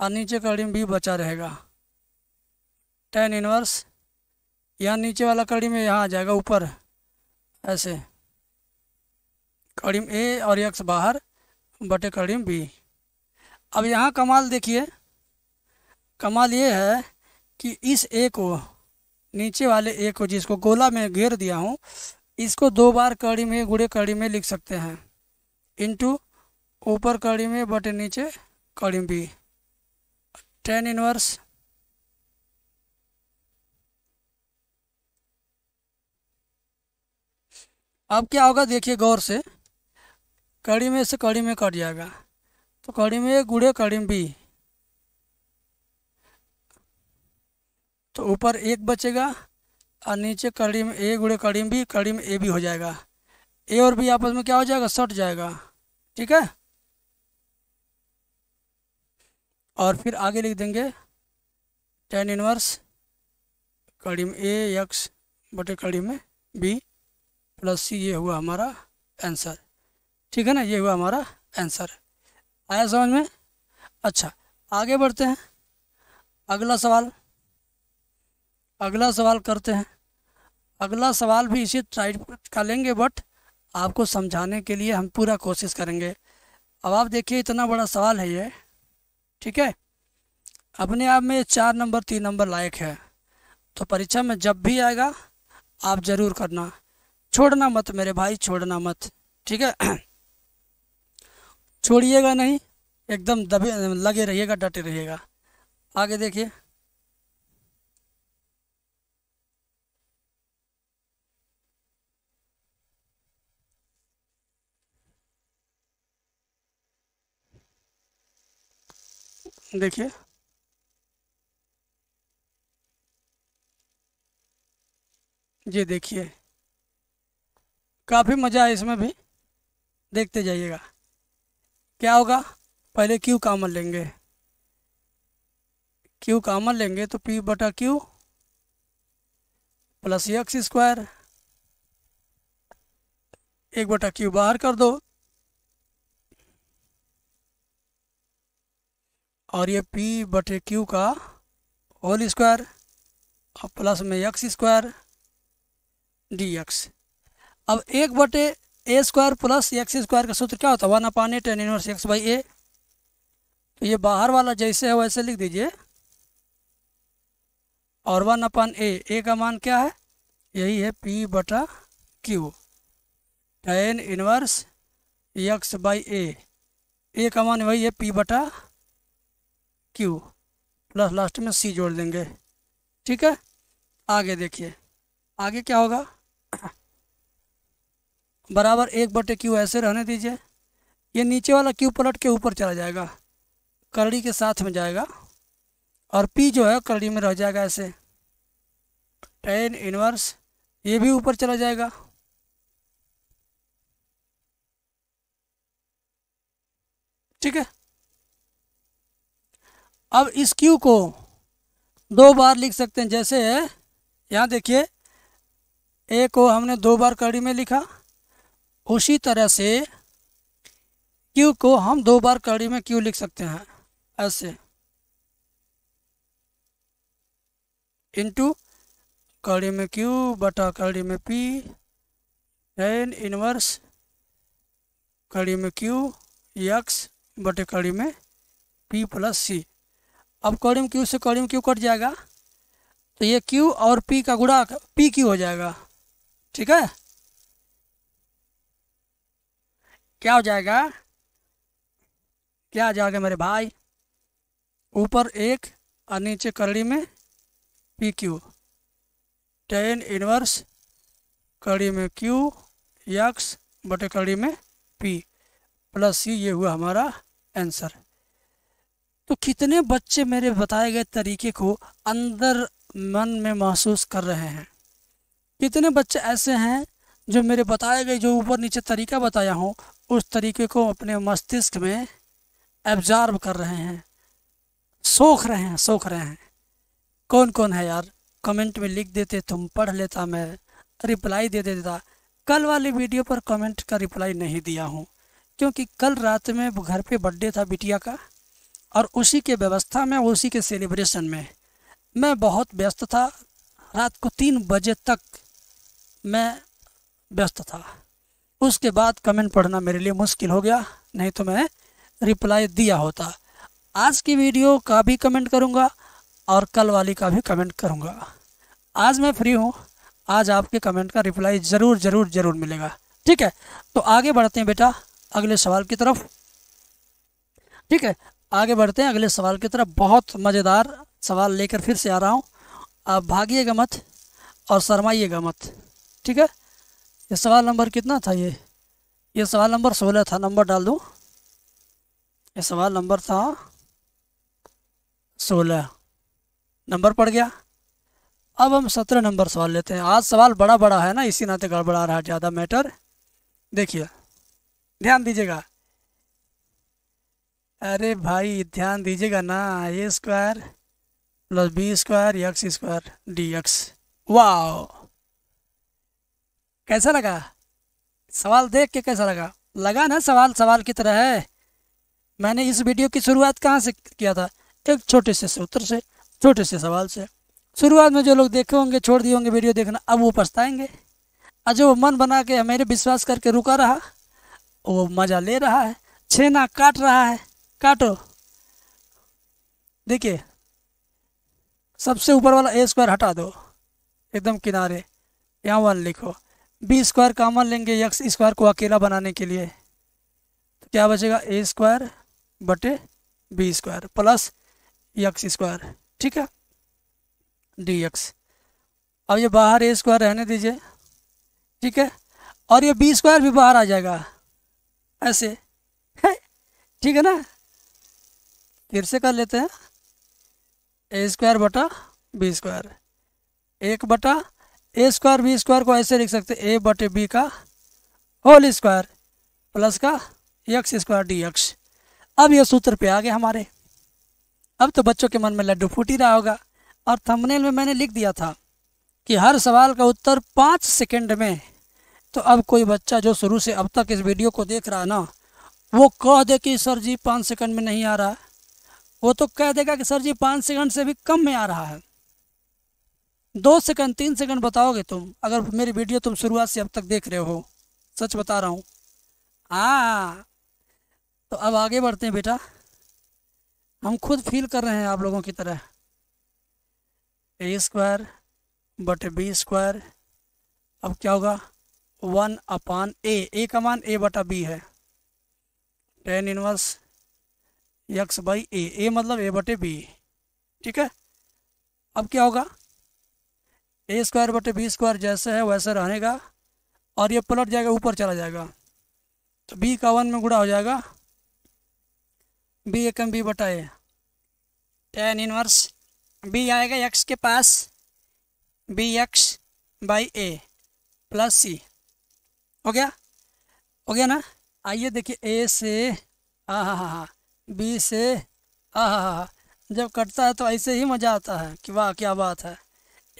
और नीचे कड़ी में भी बचा रहेगा टेन इनवर्स यहाँ नीचे वाला कड़ी में यहाँ आ जाएगा ऊपर ऐसे कड़ीम ए और एक बाहर बटे कड़ीम बी अब यहाँ कमाल देखिए कमाल ये है कि इस ए को नीचे वाले ए को जिसको गोला में घेर दिया हूँ इसको दो बार कड़ी में गुड़े कड़ी में लिख सकते हैं इनटू ऊपर कड़ी में बटे नीचे कड़ी बी टेन इनवर्स अब क्या होगा देखिए गौर से कड़ी में से कड़ी में कट जाएगा तो कड़ी में गुड़े कड़ी में बी तो ऊपर एक बचेगा और नीचे कड़ी में ए गुड़े कड़ी में बी कड़ी में ए भी हो जाएगा ए और बी आपस में क्या हो जाएगा सट जाएगा ठीक है और फिर आगे लिख देंगे टेन इनवर्स कड़ी में ए एक्स बटे कड़ी में बी प्लस सी ये हुआ हमारा आंसर ठीक है ना ये हुआ हमारा आंसर आया समझ में अच्छा आगे बढ़ते हैं अगला सवाल अगला सवाल करते हैं अगला सवाल भी इसी टाइप का लेंगे बट आपको समझाने के लिए हम पूरा कोशिश करेंगे अब आप देखिए इतना बड़ा सवाल है ये ठीक है अपने आप में चार नंबर तीन नंबर लायक है तो परीक्षा में जब भी आएगा आप ज़रूर करना छोड़ना मत मेरे भाई छोड़ना मत ठीक है छोड़िएगा नहीं एकदम दबे लगे रहिएगा डटे रहिएगा आगे देखिए देखिए जी देखिए काफ़ी मज़ा है इसमें भी देखते जाइएगा क्या होगा पहले क्यू कामन लेंगे क्यू कामन लेंगे तो पी बटा क्यू प्लस एक्स स्क्वायर एक बटा क्यू बाहर कर दो और ये पी बटे क्यू का होल स्क्वायर और प्लस में एक्स स्क्वायर डी एक्स अब एक बटे a square plus x square का सूत्र क्या होता है one upon a tan inverse x by a तो ये बाहर वाला जैसे है वैसे लिख दीजिए और वन अपान ए ए का मान क्या है यही है पी बटा क्यू टेन तो inverse x by a a का मान वही है पी बटा क्यू प्लस लास्ट में सी जोड़ देंगे ठीक है आगे देखिए आगे क्या होगा बराबर एक बटे क्यू ऐसे रहने दीजिए ये नीचे वाला क्यू पलट के ऊपर चला जाएगा करड़ी के साथ में जाएगा और पी जो है करड़ी में रह जाएगा ऐसे टेन इनवर्स ये भी ऊपर चला जाएगा ठीक है अब इस क्यू को दो बार लिख सकते हैं जैसे यहाँ देखिए ए को हमने दो बार कड़ी में लिखा उसी तरह से क्यू को हम दो बार कड़ी में क्यू लिख सकते हैं ऐसे इंटू कड़ी में क्यू बटा कड़ी में पी एन इनवर्स कड़ी में क्यू यक्स बटे कड़ी में पी प्लस सी अब कड़ी में क्यू से कड़ी में क्यू कट जाएगा तो ये क्यू और पी का गुड़ा पी क्यू हो जाएगा ठीक है क्या हो जाएगा क्या आ जाएगा मेरे भाई ऊपर एक और नीचे कड़ी में पी क्यू टेन इनवर्स कड़ी में क्यू यक्स बटे कड़ी में पी प्लस सी ये हुआ हमारा आंसर तो कितने बच्चे मेरे बताए गए तरीके को अंदर मन में महसूस कर रहे हैं कितने बच्चे ऐसे हैं जो मेरे बताए गए जो ऊपर नीचे तरीका बताया हूँ उस तरीके को अपने मस्तिष्क में एब्जार्व कर रहे हैं सोख रहे हैं सोख रहे हैं कौन कौन है यार कमेंट में लिख देते तुम पढ़ लेता मैं रिप्लाई दे देता कल वाले वीडियो पर कमेंट का रिप्लाई नहीं दिया हूँ क्योंकि कल रात में घर पे बर्थडे था बिटिया का और उसी के व्यवस्था में उसी के सेलिब्रेशन में मैं बहुत व्यस्त था रात को तीन बजे तक मैं व्यस्त था उसके बाद कमेंट पढ़ना मेरे लिए मुश्किल हो गया नहीं तो मैं रिप्लाई दिया होता आज की वीडियो का भी कमेंट करूँगा और कल वाली का भी कमेंट करूँगा आज मैं फ्री हूँ आज आपके कमेंट का रिप्लाई ज़रूर ज़रूर ज़रूर मिलेगा ठीक है तो आगे बढ़ते हैं बेटा अगले सवाल की तरफ ठीक है आगे बढ़ते हैं अगले सवाल की तरफ बहुत मज़ेदार सवाल लेकर फिर से आ रहा हूँ आप भागिएगा मत और शरमाइएगा मत ठीक है ये सवाल नंबर कितना था ये ये सवाल नंबर सोलह था नंबर डाल दूँ ये सवाल नंबर था सोलह नंबर पड़ गया अब हम सत्रह नंबर सवाल लेते हैं आज सवाल बड़ा बड़ा है ना इसी नाते गड़बड़ा रहा है ज़्यादा मैटर देखिए ध्यान दीजिएगा अरे भाई ध्यान दीजिएगा ना a square plus b square x square d x वाह कैसा लगा सवाल देख के कैसा लगा लगा ना सवाल सवाल की तरह है मैंने इस वीडियो की शुरुआत कहाँ से किया था एक छोटे से सूत्र से छोटे से सवाल से शुरुआत में जो लोग देखे होंगे छोड़ दिए होंगे वीडियो देखना अब वो पछताएंगे और जो मन बना के मेरे विश्वास करके रुका रहा वो मज़ा ले रहा है छेना काट रहा है काटो देखिए सबसे ऊपर वाला ए स्क्वायर हटा दो एकदम किनारे यहाँ वन लिखो बी स्क्वायर कामन लेंगे यक्स स्क्वायर को अकेला बनाने के लिए तो क्या बचेगा ए स्क्वायर बटे b square plus x square ठीक है डी एक्स अब ये बाहर ए स्क्वायर रहने दीजिए ठीक है और ये बी स्क्वायर भी बाहर आ जाएगा ऐसे है ठीक है ना फिर से कर लेते हैं ए स्क्वायर बटा बी स्क्वायर एक बटा ए स्क्वायर बी स्क्वायर को ऐसे लिख सकते ए बटे बी का होल स्क्वायर प्लस का एक्स स्क्वायर डी एक्स अब यह सूत्र पे आ गए हमारे अब तो बच्चों के मन में लड्डू फूट ही रहा होगा और थंबनेल में मैंने लिख दिया था कि हर सवाल का उत्तर पाँच सेकंड में तो अब कोई बच्चा जो शुरू से अब तक इस वीडियो को देख रहा ना वो कह दे कि सर जी पाँच सेकंड में नहीं आ रहा वो तो कह देगा कि सर जी पाँच सेकंड से भी कम में आ रहा है दो सेकंड तीन सेकंड बताओगे तुम अगर मेरी वीडियो तुम शुरुआत से अब तक देख रहे हो सच बता रहा हूँ हाँ तो अब आगे बढ़ते हैं बेटा हम खुद फील कर रहे हैं आप लोगों की तरह ए स्क्वायर बट बी स्क्वायर अब क्या होगा वन अपान ए ए का मान ए बटा बी है tan inverse x by a a मतलब ए बटे बी ठीक है अब क्या होगा ए स्क्वायर बटे बी स्क्वायर जैसे है वैसे रहेगा और ये पलट जाएगा ऊपर चला जाएगा तो बी का वन में गुड़ा हो जाएगा बी एकम बी बटा ए टेन इनवर्स बी आएगा एक्स के पास b x by a plus c हो गया हो गया ना आइए देखिए ए से आ हा हा हा बी से आ हा हा जब कटता है तो ऐसे ही मज़ा आता है कि वाह क्या बात है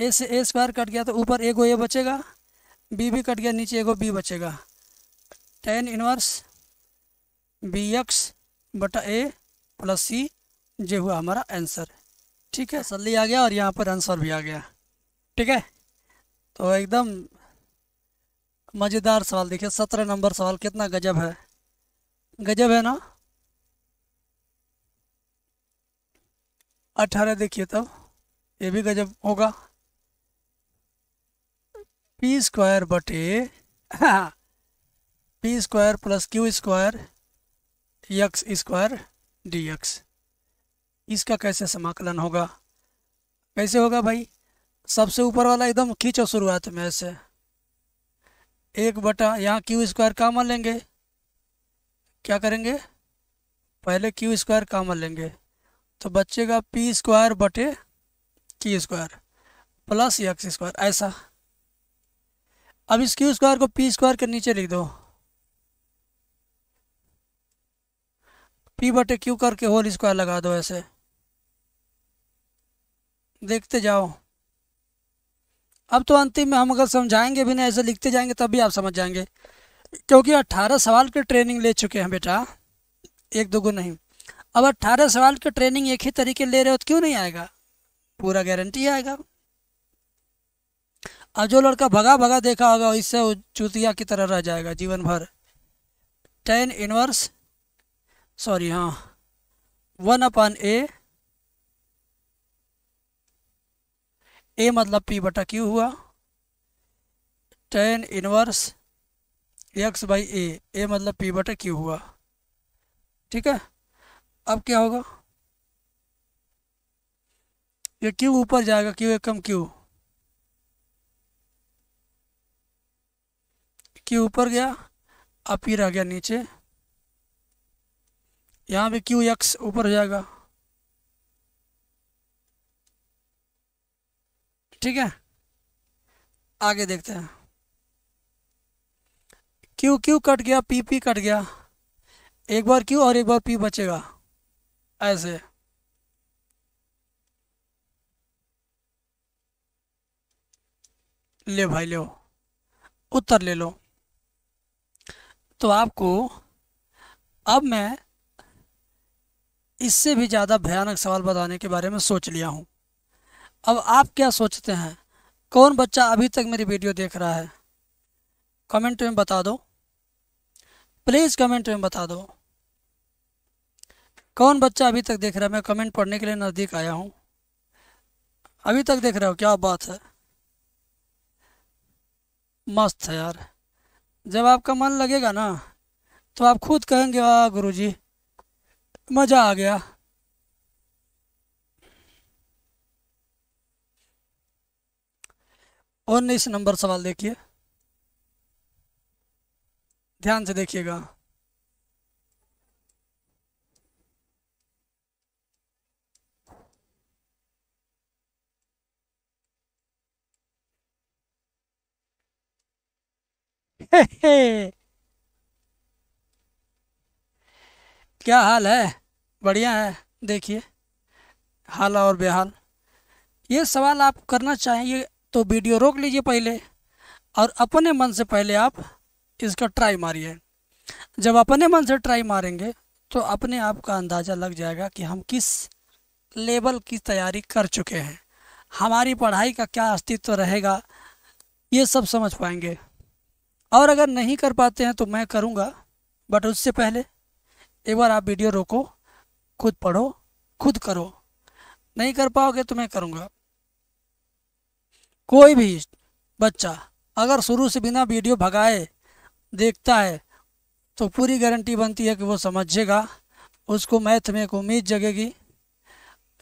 ए से ए स्क्वायर कट गया तो ऊपर एगो ए बचेगा बी भी कट गया नीचे एगो बी बचेगा टेन इनवर्स बी एक्स बटा ए प्लस सी ये हुआ हमारा आंसर ठीक है सल्ली आ गया और यहाँ पर आंसर भी आ गया ठीक है तो एकदम मज़ेदार सवाल देखिए सत्रह नंबर सवाल कितना गजब है गजब है ना अठारह देखिए तब ये भी गजब होगा पी स्क्वायर बटे p square plus q square x square d x इसका कैसे समाकलन होगा कैसे होगा भाई सबसे ऊपर वाला एकदम खींचो शुरुआत में ऐसे एक बटा यहाँ क्यू स्क्वायर मान लेंगे क्या करेंगे पहले क्यू स्क्वायर मान लेंगे तो का पी स्क्वायर बटे q square plus x square ऐसा अब इस क्यू स्क्वायर को पी स्क्वायर के नीचे लिख दो पी बटे क्यू करके होल स्क्वायर लगा दो ऐसे देखते जाओ अब तो अंतिम में हम अगर समझाएंगे भी नहीं ऐसे लिखते जाएंगे तब भी आप समझ जाएंगे क्योंकि अट्ठारह सवाल की ट्रेनिंग ले चुके हैं बेटा एक दो गो नहीं अब अट्ठारह सवाल की ट्रेनिंग एक ही तरीके ले रहे हो तो क्यों नहीं आएगा पूरा गारंटी आएगा और जो लड़का भगा भगा देखा होगा इससे वो चूतिया की तरह रह जाएगा जीवन भर टेन इनवर्स सॉरी हाँ वन अपन ए ए मतलब पी बटा क्यू हुआ tan inverse x by a a मतलब पी बटा क्यू हुआ ठीक है अब क्या होगा ये क्यू ऊपर जाएगा क्यू एक कम क्यू क्यू ऊपर गया अब ही रह गया नीचे यहाँ पे क्यू एक्स ऊपर हो जाएगा ठीक है आगे देखते हैं क्यू क्यू कट गया पी पी कट गया एक बार क्यू और एक बार पी बचेगा ऐसे ले भाई ले उत्तर ले लो तो आपको अब मैं इससे भी ज़्यादा भयानक सवाल बताने के बारे में सोच लिया हूँ अब आप क्या सोचते हैं कौन बच्चा अभी तक मेरी वीडियो देख रहा है कमेंट में बता दो प्लीज़ कमेंट में बता दो कौन बच्चा अभी तक देख रहा है मैं कमेंट पढ़ने के लिए नज़दीक आया हूँ अभी तक देख रहे हो क्या बात है मस्त है यार जब आपका मन लगेगा ना तो आप खुद कहेंगे वाह गुरु जी मज़ा आ गया उन्नीस नंबर सवाल देखिए ध्यान से देखिएगा क्या हाल है बढ़िया है देखिए हाल और बेहाल ये सवाल आप करना चाहेंगे तो वीडियो रोक लीजिए पहले और अपने मन से पहले आप इसका ट्राई मारिए जब अपने मन से ट्राई मारेंगे तो अपने आप का अंदाज़ा लग जाएगा कि हम किस लेवल की तैयारी कर चुके हैं हमारी पढ़ाई का क्या अस्तित्व रहेगा ये सब समझ पाएंगे और अगर नहीं कर पाते हैं तो मैं करूँगा बट उससे पहले एक बार आप वीडियो रोको खुद पढ़ो खुद करो नहीं कर पाओगे तो मैं करूँगा कोई भी बच्चा अगर शुरू से बिना वीडियो भगाए देखता है तो पूरी गारंटी बनती है कि वो समझेगा उसको मैथ में एक उम्मीद जगेगी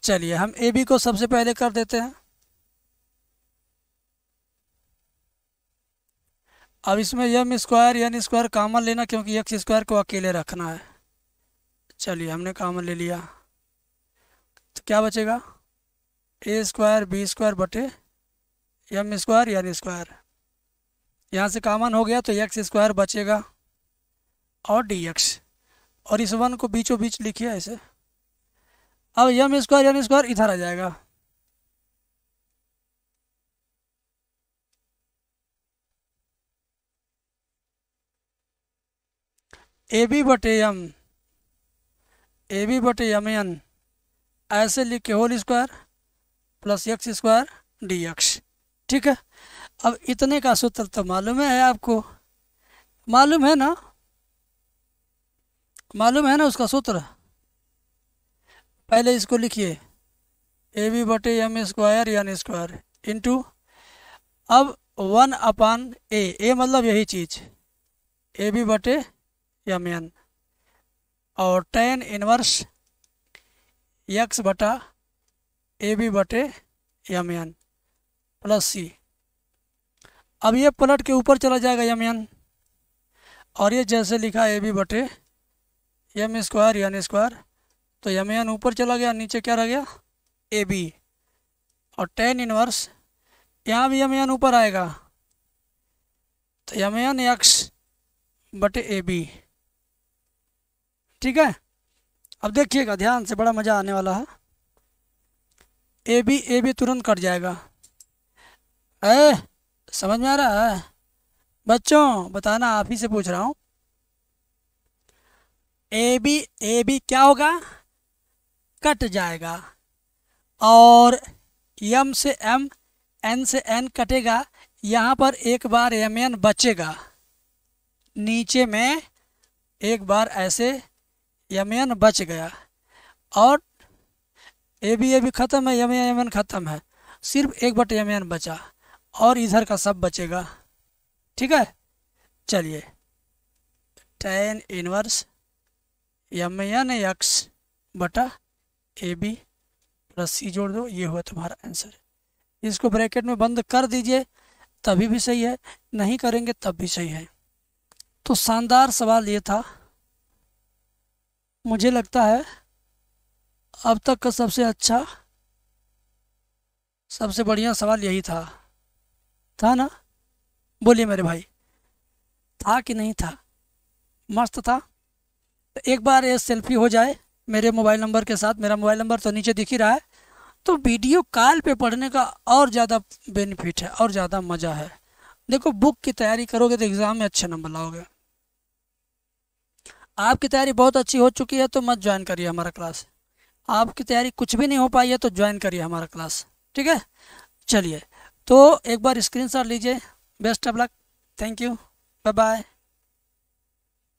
चलिए हम ए बी को सबसे पहले कर देते हैं अब इसमें m square n square common लेना क्योंकि एक्स स्क्वायर को अकेले रखना है चलिए हमने कामन ले लिया तो क्या बचेगा ए स्क्वायर बी स्क्वायर बटे एम स्क्वायर एन स्क्वायर यहाँ से कामन हो गया तो एक्स स्क्वायर बचेगा और डी एक्स और इस वन को बीचों बीच लिखिए ऐसे अब यम स्क्वायर एन स्क्वायर इधर आ जाएगा ए बी बटे एम ए बी बटे एम एन ऐसे लिख के whole square plus x square d x ठीक है अब इतने का सूत्र तो मालूम है आपको मालूम है ना मालूम है ना उसका सूत्र पहले इसको लिखिए ए बी बटे m square n square into अब वन अपान ए ए मतलब यही चीज़ ए बी बटे एम एन और टेन इनवर्स यक्स बटा ए बी बटे एम एन प्लस सी अब ये पलट के ऊपर चला जाएगा एम एन और ये जैसे लिखा ए बी बटे यम स्क्वायर एन स्क्वायर तो एम एन ऊपर चला गया नीचे क्या रह गया ए बी और टेन इनवर्स यहाँ भी एम एन ऊपर आएगा तो एम एन यक्स बटे ए बी ठीक है अब देखिएगा ध्यान से बड़ा मज़ा आने वाला है ए बी ए बी तुरंत कट जाएगा ऐ समझ में आ रहा है बच्चों बताना आप ही से पूछ रहा हूँ ए बी ए बी क्या होगा कट जाएगा और यम से एम एन से एन कटेगा यहाँ पर एक बार एम एन बचेगा नीचे में एक बार ऐसे यमयन बच गया और ए बी ए भी ख़त्म है यमयन यमन ख़त्म है सिर्फ एक बट यमयन बचा और इधर का सब बचेगा ठीक है चलिए टेन इनवर्स यमयन एक्स बटा ए बी प्लस सी जोड़ दो ये हुआ तुम्हारा आंसर इसको ब्रैकेट में बंद कर दीजिए तभी भी सही है नहीं करेंगे तब भी सही है तो शानदार सवाल ये था मुझे लगता है अब तक का सबसे अच्छा सबसे बढ़िया सवाल यही था था ना बोलिए मेरे भाई था कि नहीं था मस्त था एक बार ये सेल्फी हो जाए मेरे मोबाइल नंबर के साथ मेरा मोबाइल नंबर तो नीचे दिख ही रहा है तो वीडियो कॉल पे पढ़ने का और ज़्यादा बेनिफिट है और ज़्यादा मज़ा है देखो बुक की तैयारी करोगे तो एग्ज़ाम में अच्छे नंबर लाओगे आपकी तैयारी बहुत अच्छी हो चुकी है तो मत ज्वाइन करिए हमारा क्लास आपकी तैयारी कुछ भी नहीं हो पाई है तो ज्वाइन करिए हमारा क्लास ठीक है चलिए तो एक बार स्क्रीन लीजिए best of luck thank you bye bye